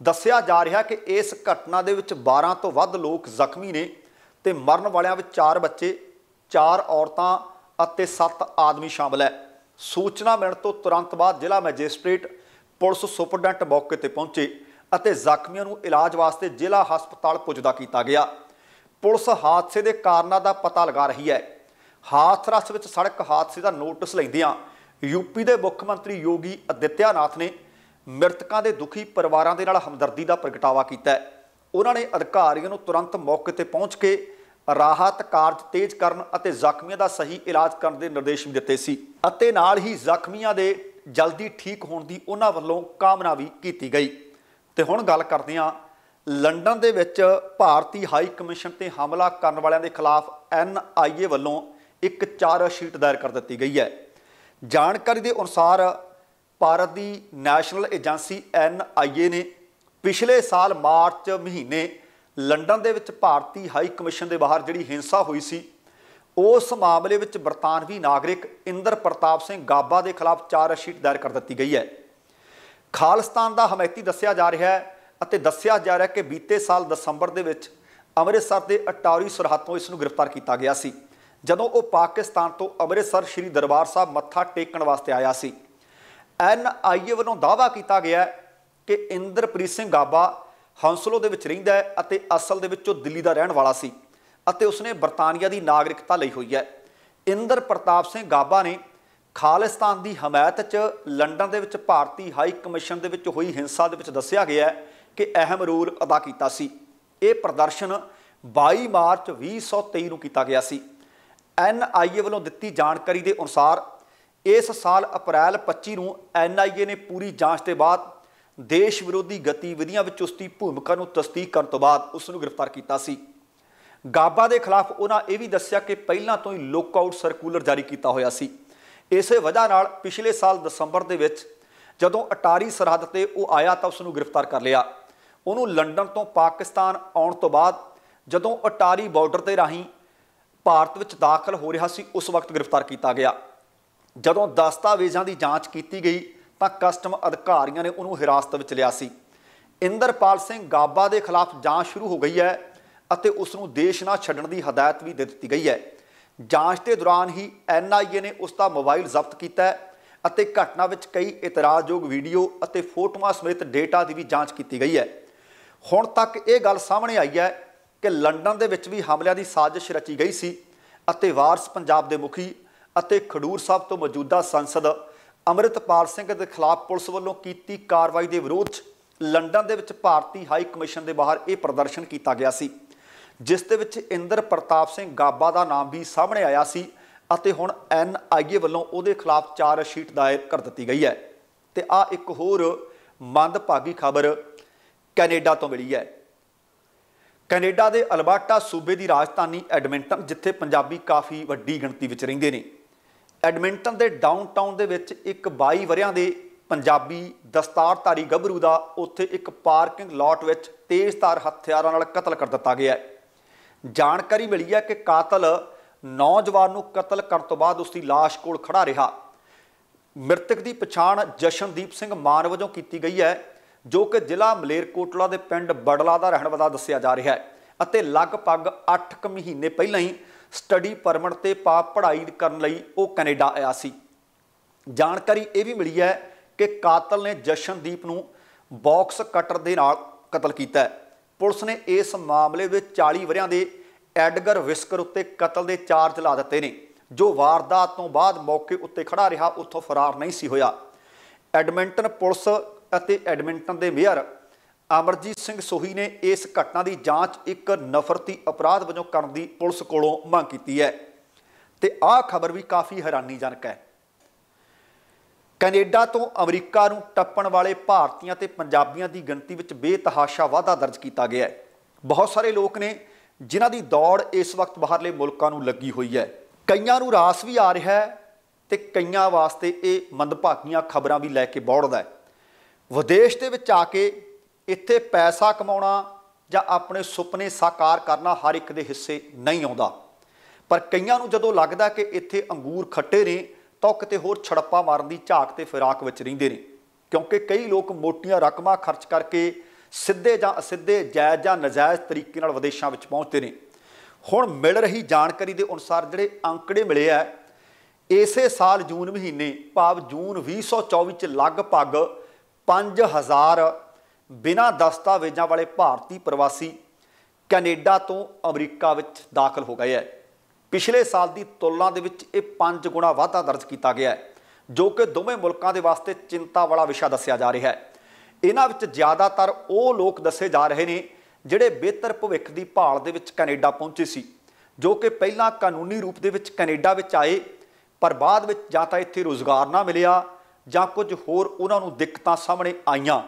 ਦੱਸਿਆ ਜਾ ਰਿਹਾ ਕਿ ਇਸ ਘਟਨਾ ਦੇ ਵਿੱਚ 12 ਤੋਂ ਵੱਧ ਲੋਕ ਜ਼ਖਮੀ ਨੇ ਤੇ ਮਰਨ ਵਾਲਿਆਂ ਵਿੱਚ 4 ਬੱਚੇ 4 ਔਰਤਾਂ ਅਤੇ 7 ਆਦਮੀ ਸ਼ਾਮਲ ਹੈ ਸੂਚਨਾ ਮਿਲਣ ਤੋਂ ਤੁਰੰਤ ਬਾਅਦ ਜ਼ਿਲ੍ਹਾ ਮੈਜਿਸਟ੍ਰੇਟ ਪੁਲਿਸ ਸੁਪਰਡੈਂਟ ਮੌਕੇ ਤੇ ਪਹੁੰਚੇ ਅਤੇ ਜ਼ਖਮੀਆਂ ਨੂੰ ਇਲਾਜ ਵਾਸਤੇ ਜ਼ਿਲ੍ਹਾ ਹਸਪਤਾਲ ਪੁੱਜਦਾ ਕੀਤਾ ਗਿਆ ਪੁਲਿਸ ਹਾਦਸੇ ਦੇ ਕਾਰਨਾਂ ਦਾ ਪਤਾ ਲਗਾ ਰਹੀ ਹੈ ਹਾਥਰਸ ਵਿੱਚ ਸੜਕ ਹਾਦਸੇ ਦਾ ਨੋਟਿਸ ਲੈਂਦਿਆਂ ਯੂਪੀ ਦੇ ਮੁੱਖ ਮੰਤਰੀ ਯੋਗੀ ਅਦਿੱਤਿਆਨਾਥ ਨੇ ਮ੍ਰਿਤਕਾਂ ਦੇ ਦੁਖੀ ਪਰਿਵਾਰਾਂ ਦੇ ਨਾਲ ਹਮਦਰਦੀ ਦਾ ਪ੍ਰਗਟਾਵਾ ਕੀਤਾ ਉਹਨਾਂ ਨੇ ਅਧਿਕਾਰੀਆਂ ਨੂੰ ਤੁਰੰਤ ਮੌਕੇ ਤੇ ਪਹੁੰਚ ਕੇ ਰਾਹਤ ਕਾਰਜ ਤੇਜ਼ ਕਰਨ ਅਤੇ ਜ਼ਖਮੀਆਂ ਦਾ ਸਹੀ ਇਲਾਜ ਕਰਨ ਦੇ ਨਿਰਦੇਸ਼ ਵੀ ਦਿੱਤੇ ਸੀ ਅਤੇ ਨਾਲ ਹੀ ਜ਼ਖਮੀਆਂ ਦੇ ਜਲਦੀ ਠੀਕ ਹੋਣ ਦੀ ਉਹਨਾਂ ਵੱਲੋਂ ਕਾਮਨਾ ਵੀ ਕੀਤੀ ਗਈ ਤੇ ਹੁਣ ਗੱਲ ਕਰਦੇ ਹਾਂ ਲੰਡਨ ਦੇ ਵਿੱਚ ਭਾਰਤੀ ਹਾਈ ਕਮਿਸ਼ਨ ਤੇ ਹਮਲਾ ਕਰਨ ਵਾਲਿਆਂ ਦੇ ਖਿਲਾਫ ਆਈਏ ਵੱਲੋਂ ਇੱਕ ਚਾਰਜ ਸ਼ੀਟ ਦਾਇਰ ਕਰ ਦਿੱਤੀ ਗਈ ਹੈ ਜਾਣਕਾਰੀ ਦੇ ਅਨੁਸਾਰ ਭਾਰਤ ਦੀ ਨੈਸ਼ਨਲ ਏਜੰਸੀ ਐਨਆਈਏ ਨੇ ਪਿਛਲੇ ਸਾਲ ਮਾਰਚ ਮਹੀਨੇ ਲੰਡਨ ਦੇ ਵਿੱਚ ਭਾਰਤੀ ਹਾਈ ਕਮਿਸ਼ਨ ਦੇ ਬਾਹਰ ਜਿਹੜੀ ਹਿੰਸਾ ਹੋਈ ਸੀ ਉਸ ਮਾਮਲੇ ਵਿੱਚ ਬਰਤਾਨਵੀ ਨਾਗਰਿਕ ਇੰਦਰ ਪ੍ਰਤਾਪ ਸਿੰਘ ਗਾਬਾ ਦੇ ਖਿਲਾਫ ਚਾਰ ਸ਼ੀਟ ਦਾਇਰ ਕਰ ਦਿੱਤੀ ਗਈ ਹੈ ਖਾਲਿਸਤਾਨ ਦਾ ਹਮੈਤੀ ਦੱਸਿਆ ਜਾ ਰਿਹਾ ਹੈ ਅਤੇ ਦੱਸਿਆ ਜਾ ਰਿਹਾ ਕਿ ਬੀਤੇ ਸਾਲ ਦਸੰਬਰ ਦੇ ਵਿੱਚ ਅੰਮ੍ਰਿਤਸਰ ਦੇ ਅਟਾਰੀ ਸਰਹੱਦ ਤੋਂ ਇਸ ਨੂੰ ਗ੍ਰਿਫਤਾਰ ਕੀਤਾ ਗਿਆ ਸੀ ਜਦੋਂ ਉਹ ਪਾਕਿਸਤਾਨ ਤੋਂ ਅੰਮ੍ਰਿਤਸਰ ਸ੍ਰੀ ਦਰਬਾਰ ਸਾਹਿਬ ਮੱਥਾ ਟੇਕਣ ਵਾਸਤੇ ਆਇਆ ਸੀ ਐਨ ਵੱਲੋਂ ਦਾਵਾ ਕੀਤਾ ਗਿਆ ਕਿ ਇੰਦਰਪ੍ਰੀਤ ਸਿੰਘ ਗਾਬਾ ਹੌਂਸਲੋ ਦੇ ਵਿੱਚ ਰਹਿੰਦਾ ਹੈ ਅਤੇ ਅਸਲ ਦੇ ਵਿੱਚ ਉਹ ਦਿੱਲੀ ਦਾ ਰਹਿਣ ਵਾਲਾ ਸੀ ਅਤੇ ਉਸਨੇ ਬਰਤਾਨੀਆ ਦੀ ਨਾਗਰਿਕਤਾ ਲਈ ਹੋਈ ਹੈ ਇੰਦਰ ਪ੍ਰਤਾਪ ਸਿੰਘ ਗਾਬਾ ਨੇ ਖਾਲਿਸਤਾਨ ਦੀ ਹਮਾਇਤ 'ਚ ਲੰਡਨ ਦੇ ਵਿੱਚ ਭਾਰਤੀ ਹਾਈ ਕਮਿਸ਼ਨ ਦੇ ਵਿੱਚ ਹੋਈ ਹਿੰਸਾ ਦੇ ਵਿੱਚ ਦੱਸਿਆ ਗਿਆ ਕਿ ਅਹਿਮ ਰੋਲ ਅਦਾ ਕੀਤਾ ਸੀ ਇਹ ਪ੍ਰਦਰਸ਼ਨ 22 ਮਾਰਚ 2023 ਨੂੰ ਕੀਤਾ ਗਿਆ ਸੀ ਐਨਆਈਏ ਵੱਲੋਂ ਦਿੱਤੀ ਜਾਣਕਾਰੀ ਦੇ ਅਨੁਸਾਰ ਇਸ ਸਾਲ ਅਪ੍ਰੈਲ 25 ਨੂੰ ਐਨਆਈਏ ਨੇ ਪੂਰੀ ਜਾਂਚ ਦੇ ਬਾਅਦ ਦੇਸ਼ ਵਿਰੋਧੀ ਗਤੀਵਿਧੀਆਂ ਵਿੱਚ ਉਸਦੀ ਭੂਮਿਕਾ ਨੂੰ ਤਸਦੀਕ ਕਰਨ ਤੋਂ ਬਾਅਦ ਉਸ ਨੂੰ ਗ੍ਰਿਫਤਾਰ ਕੀਤਾ ਸੀ ਗਾਬਾ ਦੇ ਖਿਲਾਫ ਉਹਨਾਂ ਇਹ ਵੀ ਦੱਸਿਆ ਕਿ ਪਹਿਲਾਂ ਤੋਂ ਹੀ ਲੋਕਆਊਟ ਸਰਕੂਲਰ ਜਾਰੀ ਕੀਤਾ ਹੋਇਆ ਸੀ ਇਸੇ ਵਜ੍ਹਾ ਨਾਲ ਪਿਛਲੇ ਸਾਲ ਦਸੰਬਰ ਦੇ ਵਿੱਚ ਜਦੋਂ ਅਟਾਰੀ ਸਰਹੱਦ ਤੇ ਉਹ ਆਇਆ ਤਾਂ ਉਸ ਨੂੰ ਗ੍ਰਿਫਤਾਰ ਕਰ ਲਿਆ ਉਹਨੂੰ ਲੰਡਨ ਤੋਂ ਪਾਕਿਸਤਾਨ ਆਉਣ ਤੋਂ ਬਾਅਦ ਜਦੋਂ ਅਟਾਰੀ ਬਾਰਡਰ ਤੇ ਰਾਹੀਂ ਭਾਰਤ ਵਿੱਚ ਦਾਖਲ ਹੋ ਰਿਹਾ ਸੀ ਉਸ ਵਕਤ ਗ੍ਰਿਫਤਾਰ ਕੀਤਾ ਗਿਆ ਜਦੋਂ ਦਸਤਾਵੇਜ਼ਾਂ ਦੀ ਜਾਂਚ ਕੀਤੀ ਗਈ ਤਾਂ ਕਸਟਮ ਅਧਿਕਾਰੀਆਂ ਨੇ ਉਹਨੂੰ ਹਿਰਾਸਤ ਵਿੱਚ ਲਿਆ ਸੀ ਇੰਦਰਪਾਲ ਸਿੰਘ ਗਾਬਾ ਦੇ ਖਿਲਾਫ ਜਾਂਚ ਸ਼ੁਰੂ ਹੋ ਗਈ ਹੈ ਅਤੇ ਉਸ ਨੂੰ ਦੇਸ਼ ਨਾ ਛੱਡਣ ਦੀ ਹਦਾਇਤ ਵੀ ਦੇ ਦਿੱਤੀ ਗਈ ਹੈ ਜਾਂਚ ਦੇ ਦੌਰਾਨ ਹੀ ਐਨਆਈਏ ਨੇ ਉਸ ਦਾ ਮੋਬਾਈਲ ਜ਼ਬਤ ਕੀਤਾ ਅਤੇ ਘਟਨਾ ਵਿੱਚ ਕਈ ਇਤਰਾਜ਼ਯੋਗ ਵੀਡੀਓ ਅਤੇ ਫੋਟੋਆਂ ਸਮੇਤ ਡੇਟਾ ਦੀ ਵੀ ਜਾਂਚ ਕੀਤੀ ਗਈ ਹੈ ਹੁਣ ਤੱਕ ਇਹ ਗੱਲ ਸਾਹਮਣੇ ਆਈ ਹੈ ਕਿ ਲੰਡਨ ਦੇ ਵਿੱਚ ਵੀ ਹਮਲਿਆਂ ਦੀ ਸਾਜ਼ਿਸ਼ ਰਚੀ ਗਈ ਸੀ ਅਤੇ ਵਾਰਸ ਪੰਜਾਬ ਦੇ ਮੁਖੀ ਅਤੇ ਖਡੂਰ ਸਾਹਿਬ ਤੋਂ ਮੌਜੂਦਾ ਸੰਸਦ ਅਮਰਿਤਪਾਲ ਸਿੰਘ ਦੇ ਖਿਲਾਫ ਪੁਲਿਸ ਵੱਲੋਂ ਕੀਤੀ ਕਾਰਵਾਈ ਦੇ ਵਿਰੋਧ 'ਚ ਲੰਡਨ ਦੇ ਵਿੱਚ ਭਾਰਤੀ ਹਾਈ ਕਮਿਸ਼ਨ ਦੇ ਬਾਹਰ ਇਹ ਪ੍ਰਦਰਸ਼ਨ ਕੀਤਾ ਗਿਆ ਸੀ ਜਿਸ ਦੇ ਵਿੱਚ ਇੰਦਰ ਪ੍ਰਤਾਪ ਸਿੰਘ ਗਾਬਾ ਦਾ ਨਾਮ ਵੀ ਸਾਹਮਣੇ ਆਇਆ ਸੀ ਅਤੇ ਹੁਣ ਐਨ ਆਈਏ ਵੱਲੋਂ ਉਹਦੇ ਖਿਲਾਫ ਚਾਰ ਸ਼ੀਟ ਦਾਇਰ ਕਰ ਦਿੱਤੀ ਗਈ ਹੈ ਤੇ ਆ ਇੱਕ ਹੋਰ ਮੰਦਭਾਗੀ ਖਬਰ ਕੈਨੇਡਾ ਤੋਂ ਮਿਲੀ ਹੈ ਕੈਨੇਡਾ ਦੇ ਅਲਬਰਟਾ ਸੂਬੇ ਦੀ ਰਾਜਧਾਨੀ ਐਡਮਿੰਟਨ ਜਿੱਥੇ ਪੰਜਾਬੀ ਕਾਫੀ ਵੱਡੀ ਗਿਣਤੀ ਵਿੱਚ ਰਹਿੰਦੇ ਨੇ ਐਡਮਿੰਟਨ ਦੇ ਡਾਊਨਟਾਊਨ ਦੇ ਵਿੱਚ ਇੱਕ 22 ਵਰਿਆਂ ਦੇ ਪੰਜਾਬੀ ਦਸਤਾਰਧਾਰੀ ਗੱਭਰੂ ਦਾ ਉੱਥੇ ਇੱਕ ਪਾਰਕਿੰਗ ਲਾਟ ਵਿੱਚ ਤੇਜ਼ਧਾਰ ਹਥਿਆਰਾਂ ਨਾਲ ਕਤਲ ਕਰ ਦਿੱਤਾ ਗਿਆ ਹੈ ਜਾਣਕਾਰੀ ਮਿਲੀ ਹੈ ਕਿ ਕਾਤਲ ਨੌਜਵਾਨ ਨੂੰ ਕਤਲ ਕਰਨ ਤੋਂ ਬਾਅਦ ਉਸ ਦੀ লাশ ਕੋਲ ਖੜਾ ਰਿਹਾ ਮ੍ਰਿਤਕ ਦੀ ਪਛਾਣ ਜਸ਼ਨਦੀਪ ਸਿੰਘ ਮਾਨ ਵਜੋਂ ਕੀਤੀ ਗਈ ਹੈ ਜੋ ਕਿ ਜ਼ਿਲ੍ਹਾ ਮਲੇਰਕੋਟਲਾ ਦੇ ਪਿੰਡ ਬੜਲਾ ਦਾ ਰਹਿਣ ਵਾਲਾ ਦੱਸਿਆ ਜਾ ਰਿਹਾ ਹੈ ਅਤੇ ਲਗਭਗ 8 ਮਹੀਨੇ ਪਹਿਲਾਂ ਹੀ ਸਟੱਡੀ ਪਰਮਿਟ ਤੇ ਪਾਪ ਪੜ੍ਹਾਈ ਕਰਨ ਲਈ ਉਹ ਕੈਨੇਡਾ ਆਇਆ ਸੀ ਜਾਣਕਾਰੀ ਇਹ ਵੀ ਮਿਲੀ ਹੈ ਕਿ ਕਾਤਲ ਨੇ ਜਸ਼ਨਦੀਪ ਨੂੰ ਬਾਕਸ ਕਟਰ ਦੇ ਨਾਲ ਕਤਲ ਕੀਤਾ ਪੁਲਿਸ ਨੇ ਇਸ ਮਾਮਲੇ ਵਿੱਚ 40 ਵਰਿਆਂ ਦੇ ਐਡਗਰ ਵਿਸਕਰ ਉੱਤੇ ਕਤਲ ਦੇ ਚਾਰਜ ਲਾ ਦਿੱਤੇ ਨੇ ਜੋ ਵਾਰਦਾਤ ਤੋਂ ਬਾਅਦ ਮੌਕੇ ਉੱਤੇ ਖੜਾ ਰਿਹਾ ਉੱਥੋਂ ਫਰਾਰ ਨਹੀਂ ਸੀ ਹੋਇਆ ਐਡਮਿੰਟਨ ਪੁਲਿਸ ਅਤੇ ਐਡਮਿੰਟਨ ਦੇ ਮੇਅਰ ਅਮਰਜੀਤ ਸਿੰਘ ਸੋਹੀ ਨੇ ਇਸ ਘਟਨਾ ਦੀ ਜਾਂਚ ਇੱਕ ਨਫ਼ਰਤੀ ਅਪਰਾਧ ਵਜੋਂ ਕਰਨ ਦੀ ਪੁਲਿਸ ਕੋਲੋਂ ਮੰਗ ਕੀਤੀ ਹੈ ਤੇ ਆਹ ਖਬਰ ਵੀ ਕਾਫੀ ਹੈਰਾਨੀਜਨਕ ਹੈ ਕੈਨੇਡਾ ਤੋਂ ਅਮਰੀਕਾ ਨੂੰ ਟੱਪਣ ਵਾਲੇ ਭਾਰਤੀਆਂ ਤੇ ਪੰਜਾਬੀਆਂ ਦੀ ਗਿਣਤੀ ਵਿੱਚ ਬੇਤਹਾਸ਼ਾ ਵਾਧਾ ਦਰਜ ਕੀਤਾ ਗਿਆ ਹੈ ਬਹੁਤ ਸਾਰੇ ਲੋਕ ਨੇ ਜਿਨ੍ਹਾਂ ਦੀ ਦੌੜ ਇਸ ਵਕਤ ਬਾਹਰਲੇ ਮੁਲਕਾਂ ਨੂੰ ਲੱਗੀ ਹੋਈ ਹੈ ਕਈਆਂ ਨੂੰ ਰਾਸ ਵੀ ਆ ਰਿਹਾ ਹੈ ਤੇ ਕਈਆਂ ਵਾਸਤੇ ਇਹ ਮੰਦਭਾਗੀਆਂ ਖਬਰਾਂ ਵੀ ਲੈ ਕੇ ਬੌੜਦਾ ਹੈ ਵਿਦੇਸ਼ ਦੇ ਵਿੱਚ ਆ ਕੇ ਇੱਥੇ ਪੈਸਾ ਕਮਾਉਣਾ ਜਾਂ ਆਪਣੇ ਸੁਪਨੇ ਸਾਕਾਰ ਕਰਨਾ ਹਰ ਇੱਕ ਦੇ ਹਿੱਸੇ ਨਹੀਂ ਆਉਂਦਾ ਪਰ ਕਈਆਂ ਨੂੰ ਜਦੋਂ ਲੱਗਦਾ ਕਿ ਇੱਥੇ ਅੰਗੂਰ ਖੱਟੇ ਨੇ ਤਾਂ ਉਹ ਕਿਤੇ ਹੋਰ ਛੜੱਪਾ ਮਾਰਨ ਦੀ ਝਾਕ ਤੇ ਫਿਰਾਕ ਵਿੱਚ ਰਹਿੰਦੇ ਨੇ ਕਿਉਂਕਿ ਕਈ ਲੋਕ ਮੋਟੀਆਂ ਰਕਮਾਂ ਖਰਚ ਕਰਕੇ ਸਿੱਧੇ ਜਾਂ ਅਸਿੱਧੇ ਜਾਇਜ਼ ਜਾਂ ਨਜਾਇਜ਼ ਤਰੀਕੇ ਨਾਲ ਵਿਦੇਸ਼ਾਂ ਵਿੱਚ ਪਹੁੰਚਦੇ ਨੇ ਹੁਣ ਮਿਲ ਰਹੀ ਜਾਣਕਾਰੀ ਦੇ ਅਨੁਸਾਰ ਜਿਹੜੇ ਅੰਕੜੇ ਮਿਲੇ ਆ ਇਸੇ ਸਾਲ ਜੂਨ ਮਹੀਨੇ ਭਾਵ ਜੂਨ 2024 ਚ ਲਗਭਗ 5000 ਬਿਨਾਂ ਦਸਤਾਵੇਜ਼ਾਂ ਵਾਲੇ ਭਾਰਤੀ ਪ੍ਰਵਾਸੀ ਕੈਨੇਡਾ ਤੋਂ ਅਮਰੀਕਾ ਵਿੱਚ ਦਾਖਲ ਹੋ ਗਏ ਹੈ ਪਿਛਲੇ ਸਾਲ ਦੀ ਤੁਲਨਾ ਦੇ ਵਿੱਚ ਇਹ 5 ਗੁਣਾ ਵਾਧਾ ਦਰਜ ਕੀਤਾ ਗਿਆ ਹੈ ਜੋ ਕਿ ਦੋਵੇਂ ਮੁਲਕਾਂ ਦੇ ਵਾਸਤੇ ਚਿੰਤਾ ਵਾਲਾ ਵਿਸ਼ਾ ਦੱਸਿਆ ਜਾ ਰਿਹਾ ਹੈ ਇਹਨਾਂ ਵਿੱਚ ਜ਼ਿਆਦਾਤਰ ਉਹ ਲੋਕ ਦੱਸੇ ਜਾ ਰਹੇ ਨੇ ਜਿਹੜੇ ਬਿਹਤਰ ਭਵਿੱਖ ਦੀ ਭਾਲ ਦੇ ਵਿੱਚ ਕੈਨੇਡਾ ਪਹੁੰਚੇ ਸੀ ਜੋ ਕਿ ਪਹਿਲਾਂ ਕਾਨੂੰਨੀ ਰੂਪ ਦੇ ਵਿੱਚ ਕੈਨੇਡਾ ਵਿੱਚ ਆਏ ਪਰ ਬਾਅਦ ਵਿੱਚ ਜਾਂ ਤਾਂ ਇੱਥੇ ਰੋਜ਼ਗਾਰ ਨਾ ਮਿਲਿਆ ਜਾਂ ਕੁਝ ਹੋਰ ਉਹਨਾਂ ਨੂੰ ਦਿੱਕਤਾਂ ਸਾਹਮਣੇ ਆਈਆਂ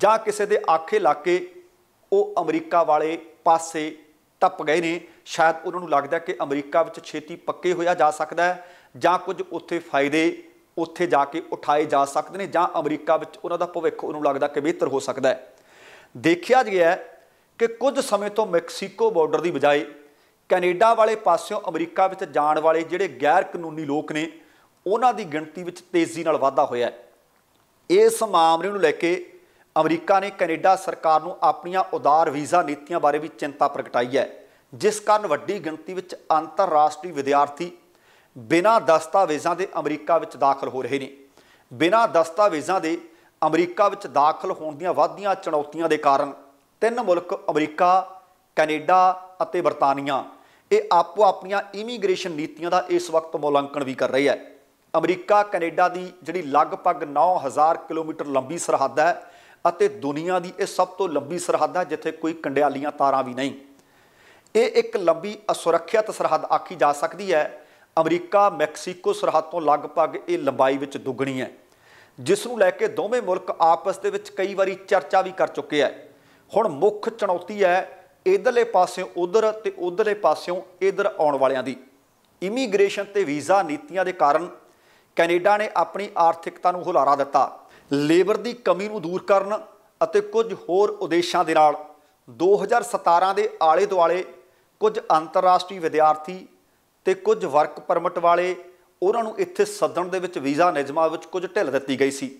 ਜਾਂ ਕਿਸੇ ਦੇ ਆਖੇ ਲਾ ਕੇ ਉਹ ਅਮਰੀਕਾ ਵਾਲੇ ਪਾਸੇ ਟੱਪ ਗਏ ਨੇ ਸ਼ਾਇਦ ਉਹਨਾਂ ਨੂੰ ਲੱਗਦਾ ਕਿ ਅਮਰੀਕਾ ਵਿੱਚ ਛੇਤੀ ਪੱਕੇ ਹੋਇਆ ਜਾ ਸਕਦਾ ਹੈ ਜਾਂ ਕੁਝ ਉੱਥੇ ਫਾਇਦੇ ਉੱਥੇ ਜਾ ਕੇ ਉਠਾਏ ਜਾ ਸਕਦੇ ਨੇ ਜਾਂ ਅਮਰੀਕਾ ਵਿੱਚ ਉਹਨਾਂ ਦਾ ਭਵਿੱਖ ਉਹਨੂੰ ਲੱਗਦਾ ਕਿ ਬਿਹਤਰ ਹੋ ਸਕਦਾ ਹੈ ਦੇਖਿਆ ਗਿਆ ਕਿ ਕੁਝ ਸਮੇਂ ਤੋਂ ਮੈਕਸੀਕੋ ਬਾਰਡਰ ਦੀ ਬਜਾਏ ਕੈਨੇਡਾ ਵਾਲੇ ਪਾਸਿਓਂ ਅਮਰੀਕਾ ਵਿੱਚ ਜਾਣ ਵਾਲੇ ਜਿਹੜੇ ਗੈਰ ਕਾਨੂੰਨੀ ਲੋਕ ਨੇ ਉਹਨਾਂ ਦੀ ਗਿਣਤੀ ਵਿੱਚ ਤੇਜ਼ੀ ਨਾਲ ਵਾਧਾ ਹੋਇਆ ਹੈ ਇਸ ਮਾਮਲੇ ਨੂੰ ਲੈ ਕੇ ਅਮਰੀਕਾ ਨੇ ਕੈਨੇਡਾ ਸਰਕਾਰ ਨੂੰ ਆਪਣੀਆਂ ਉਦਾਰ ਵੀਜ਼ਾ ਨੀਤੀਆਂ ਬਾਰੇ ਵੀ ਚਿੰਤਾ ਪ੍ਰਗਟਾਈ ਹੈ ਜਿਸ ਕਾਰਨ ਵੱਡੀ ਗਿਣਤੀ ਵਿੱਚ ਅੰਤਰਰਾਸ਼ਟਰੀ ਵਿਦਿਆਰਥੀ ਬਿਨਾਂ ਦਸਤਾਵੇਜ਼ਾਂ ਦੇ ਅਮਰੀਕਾ ਵਿੱਚ ਦਾਖਲ ਹੋ ਰਹੇ ਨੇ ਬਿਨਾਂ ਦਸਤਾਵੇਜ਼ਾਂ ਦੇ ਅਮਰੀਕਾ ਵਿੱਚ ਦਾਖਲ ਹੋਣ ਦੀਆਂ ਵਾਧੀਆਂ ਚੁਣੌਤੀਆਂ ਦੇ ਕਾਰਨ ਤਿੰਨ ਮੁਲਕ ਅਮਰੀਕਾ ਕੈਨੇਡਾ ਅਤੇ ਬਰਤਾਨੀਆ ਇਹ ਆਪੋ ਆਪਣੀਆਂ ਇਮੀਗ੍ਰੇਸ਼ਨ ਨੀਤੀਆਂ ਦਾ ਇਸ ਵਕਤ ਮੁਲਾਂਕਣ ਵੀ ਕਰ ਰਹੇ ਹੈ ਅਮਰੀਕਾ ਕੈਨੇਡਾ ਦੀ ਜਿਹੜੀ ਲਗਭਗ 9000 ਕਿਲੋਮੀਟਰ ਲੰਬੀ ਸਰਹੱਦ ਹੈ ਅਤੇ ਦੁਨੀਆ ਦੀ ਇਹ ਸਭ ਤੋਂ ਲੰਬੀ ਸਰਹੱਦ ਹੈ ਜਿੱਥੇ ਕੋਈ ਕੰਡਿਆਲੀਆਂ ਤਾਰਾਂ ਵੀ ਨਹੀਂ ਇਹ ਇੱਕ ਲੰਬੀ ਅਸੁਰੱਖਿਅਤ ਸਰਹੱਦ ਆਖੀ ਜਾ ਸਕਦੀ ਹੈ ਅਮਰੀਕਾ ਮੈਕਸੀਕੋ ਸਰਹੱਦ ਤੋਂ ਲਗਭਗ ਇਹ ਲੰਬਾਈ ਵਿੱਚ ਦੁੱਗਣੀ ਹੈ ਜਿਸ ਨੂੰ ਲੈ ਕੇ ਦੋਵੇਂ ਮੁਲਕ ਆਪਸ ਦੇ ਵਿੱਚ ਕਈ ਵਾਰੀ ਚਰਚਾ ਵੀ ਕਰ ਚੁੱਕੇ ਹੈ ਹੁਣ ਮੁੱਖ ਚੁਣੌਤੀ ਹੈ ਇਧਰਲੇ ਪਾਸਿਓਂ ਉਧਰ ਤੇ ਉਧਰਲੇ ਪਾਸਿਓਂ ਇਧਰ ਆਉਣ ਵਾਲਿਆਂ ਦੀ ਇਮੀਗ੍ਰੇਸ਼ਨ ਤੇ ਵੀਜ਼ਾ ਨੀਤੀਆਂ ਦੇ ਕਾਰਨ ਕੈਨੇਡਾ ਨੇ ਆਪਣੀ ਆਰਥਿਕਤਾ ਨੂੰ ਹੁਲਾਰਾ ਦਿੱਤਾ ਲੇਬਰ ਦੀ ਕਮੀ ਨੂੰ ਦੂਰ ਕਰਨ ਅਤੇ ਕੁਝ ਹੋਰ ਉਦੇਸ਼ਾਂ ਦੇ ਨਾਲ 2017 ਦੇ ਆਲੇ ਦੁਆਲੇ ਕੁਝ ਅੰਤਰਰਾਸ਼ਟਰੀ ਵਿਦਿਆਰਥੀ ਤੇ ਕੁਝ ਵਰਕ ਪਰਮਿਟ ਵਾਲੇ ਉਹਨਾਂ ਨੂੰ ਇੱਥੇ ਸੱਦਣ ਦੇ ਵਿੱਚ ਵੀਜ਼ਾ ਨਿਯਮਾਂ ਵਿੱਚ ਕੁਝ ਢਿੱਲ ਦਿੱਤੀ ਗਈ ਸੀ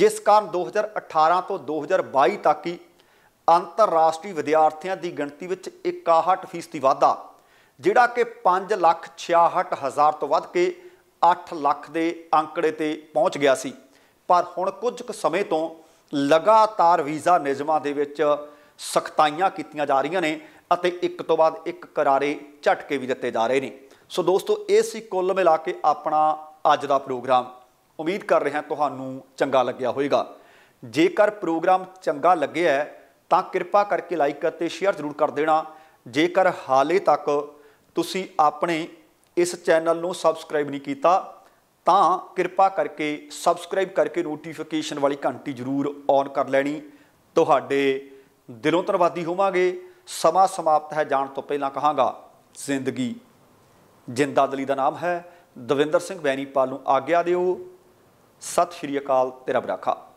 ਜਿਸ ਕਾਰਨ 2018 ਤੋਂ 2022 ਤੱਕ ਹੀ ਅੰਤਰਰਾਸ਼ਟਰੀ ਵਿਦਿਆਰਥੀਆਂ ਦੀ ਗਿਣਤੀ ਵਿੱਚ 61% ਦੀ ਵਾਧਾ ਜਿਹੜਾ ਕਿ 566000 ਤੋਂ ਵੱਧ ਕੇ 8 ਲੱਖ ਦੇ ਅੰਕੜੇ ਤੇ ਪਹੁੰਚ ਗਿਆ ਸੀ ਪਰ ਹੁਣ ਕੁਝ ਕੁ ਸਮੇਂ ਤੋਂ ਲਗਾਤਾਰ ਵੀਜ਼ਾ ਨਿਯਮਾਂ ਦੇ ਵਿੱਚ ਸਖਤਾਈਆਂ ਕੀਤੀਆਂ ਜਾ ਰਹੀਆਂ ਨੇ ਅਤੇ ਇੱਕ ਤੋਂ ਬਾਅਦ ਇੱਕ ਕਰਾਰੇ ਝਟਕੇ ਵੀ ਦਿੱਤੇ ਜਾ ਰਹੇ ਨੇ ਸੋ ਦੋਸਤੋ ਇਹ ਸੀ ਕੁੱਲ ਮਿਲਾ ਕੇ ਆਪਣਾ ਅੱਜ ਦਾ ਪ੍ਰੋਗਰਾਮ ਉਮੀਦ ਕਰ ਰਿਹਾ ਤੁਹਾਨੂੰ ਚੰਗਾ ਲੱਗਿਆ ਹੋਵੇਗਾ ਜੇਕਰ ਪ੍ਰੋਗਰਾਮ ਚੰਗਾ ਲੱਗਿਆ ਹੈ ਤਾਂ ਕਿਰਪਾ ਕਰਕੇ ਲਾਈਕ ਅਤੇ ਸ਼ੇਅਰ ਜ਼ਰੂਰ ਕਰ ਦੇਣਾ ਜੇਕਰ ਹਾਲੇ ਤੱਕ ਤੁਸੀਂ ਆਪਣੇ ਇਸ ਚੈਨਲ ਨੂੰ ਸਬਸਕ੍ਰਾਈਬ ਨਹੀਂ ਕੀਤਾ ਤਾਂ ਕਿਰਪਾ ਕਰਕੇ ਸਬਸਕ੍ਰਾਈਬ ਕਰਕੇ ਨੋਟੀਫਿਕੇਸ਼ਨ ਵਾਲੀ ਘੰਟੀ ਜ਼ਰੂਰ ਔਨ ਕਰ ਲੈਣੀ ਤੁਹਾਡੇ ਦਿਲੋਂ ਧੰਨਵਾਦੀ ਹੋਵਾਂਗੇ ਸਮਾਂ ਸਮਾਪਤ ਹੈ ਜਾਣ ਤੋਂ ਪਹਿਲਾਂ ਕਹਾਂਗਾ ਜ਼ਿੰਦਗੀ ਜਿੰਦਾਦਲੀ ਦਾ ਨਾਮ ਹੈ ਦਵਿੰਦਰ ਸਿੰਘ ਬੈਣੀਪਾਲ ਨੂੰ ਆਗਿਆ ਦਿਓ ਸਤਿ ਸ਼੍ਰੀ ਅਕਾਲ ਤੇ ਰਬ ਰਾਖਾ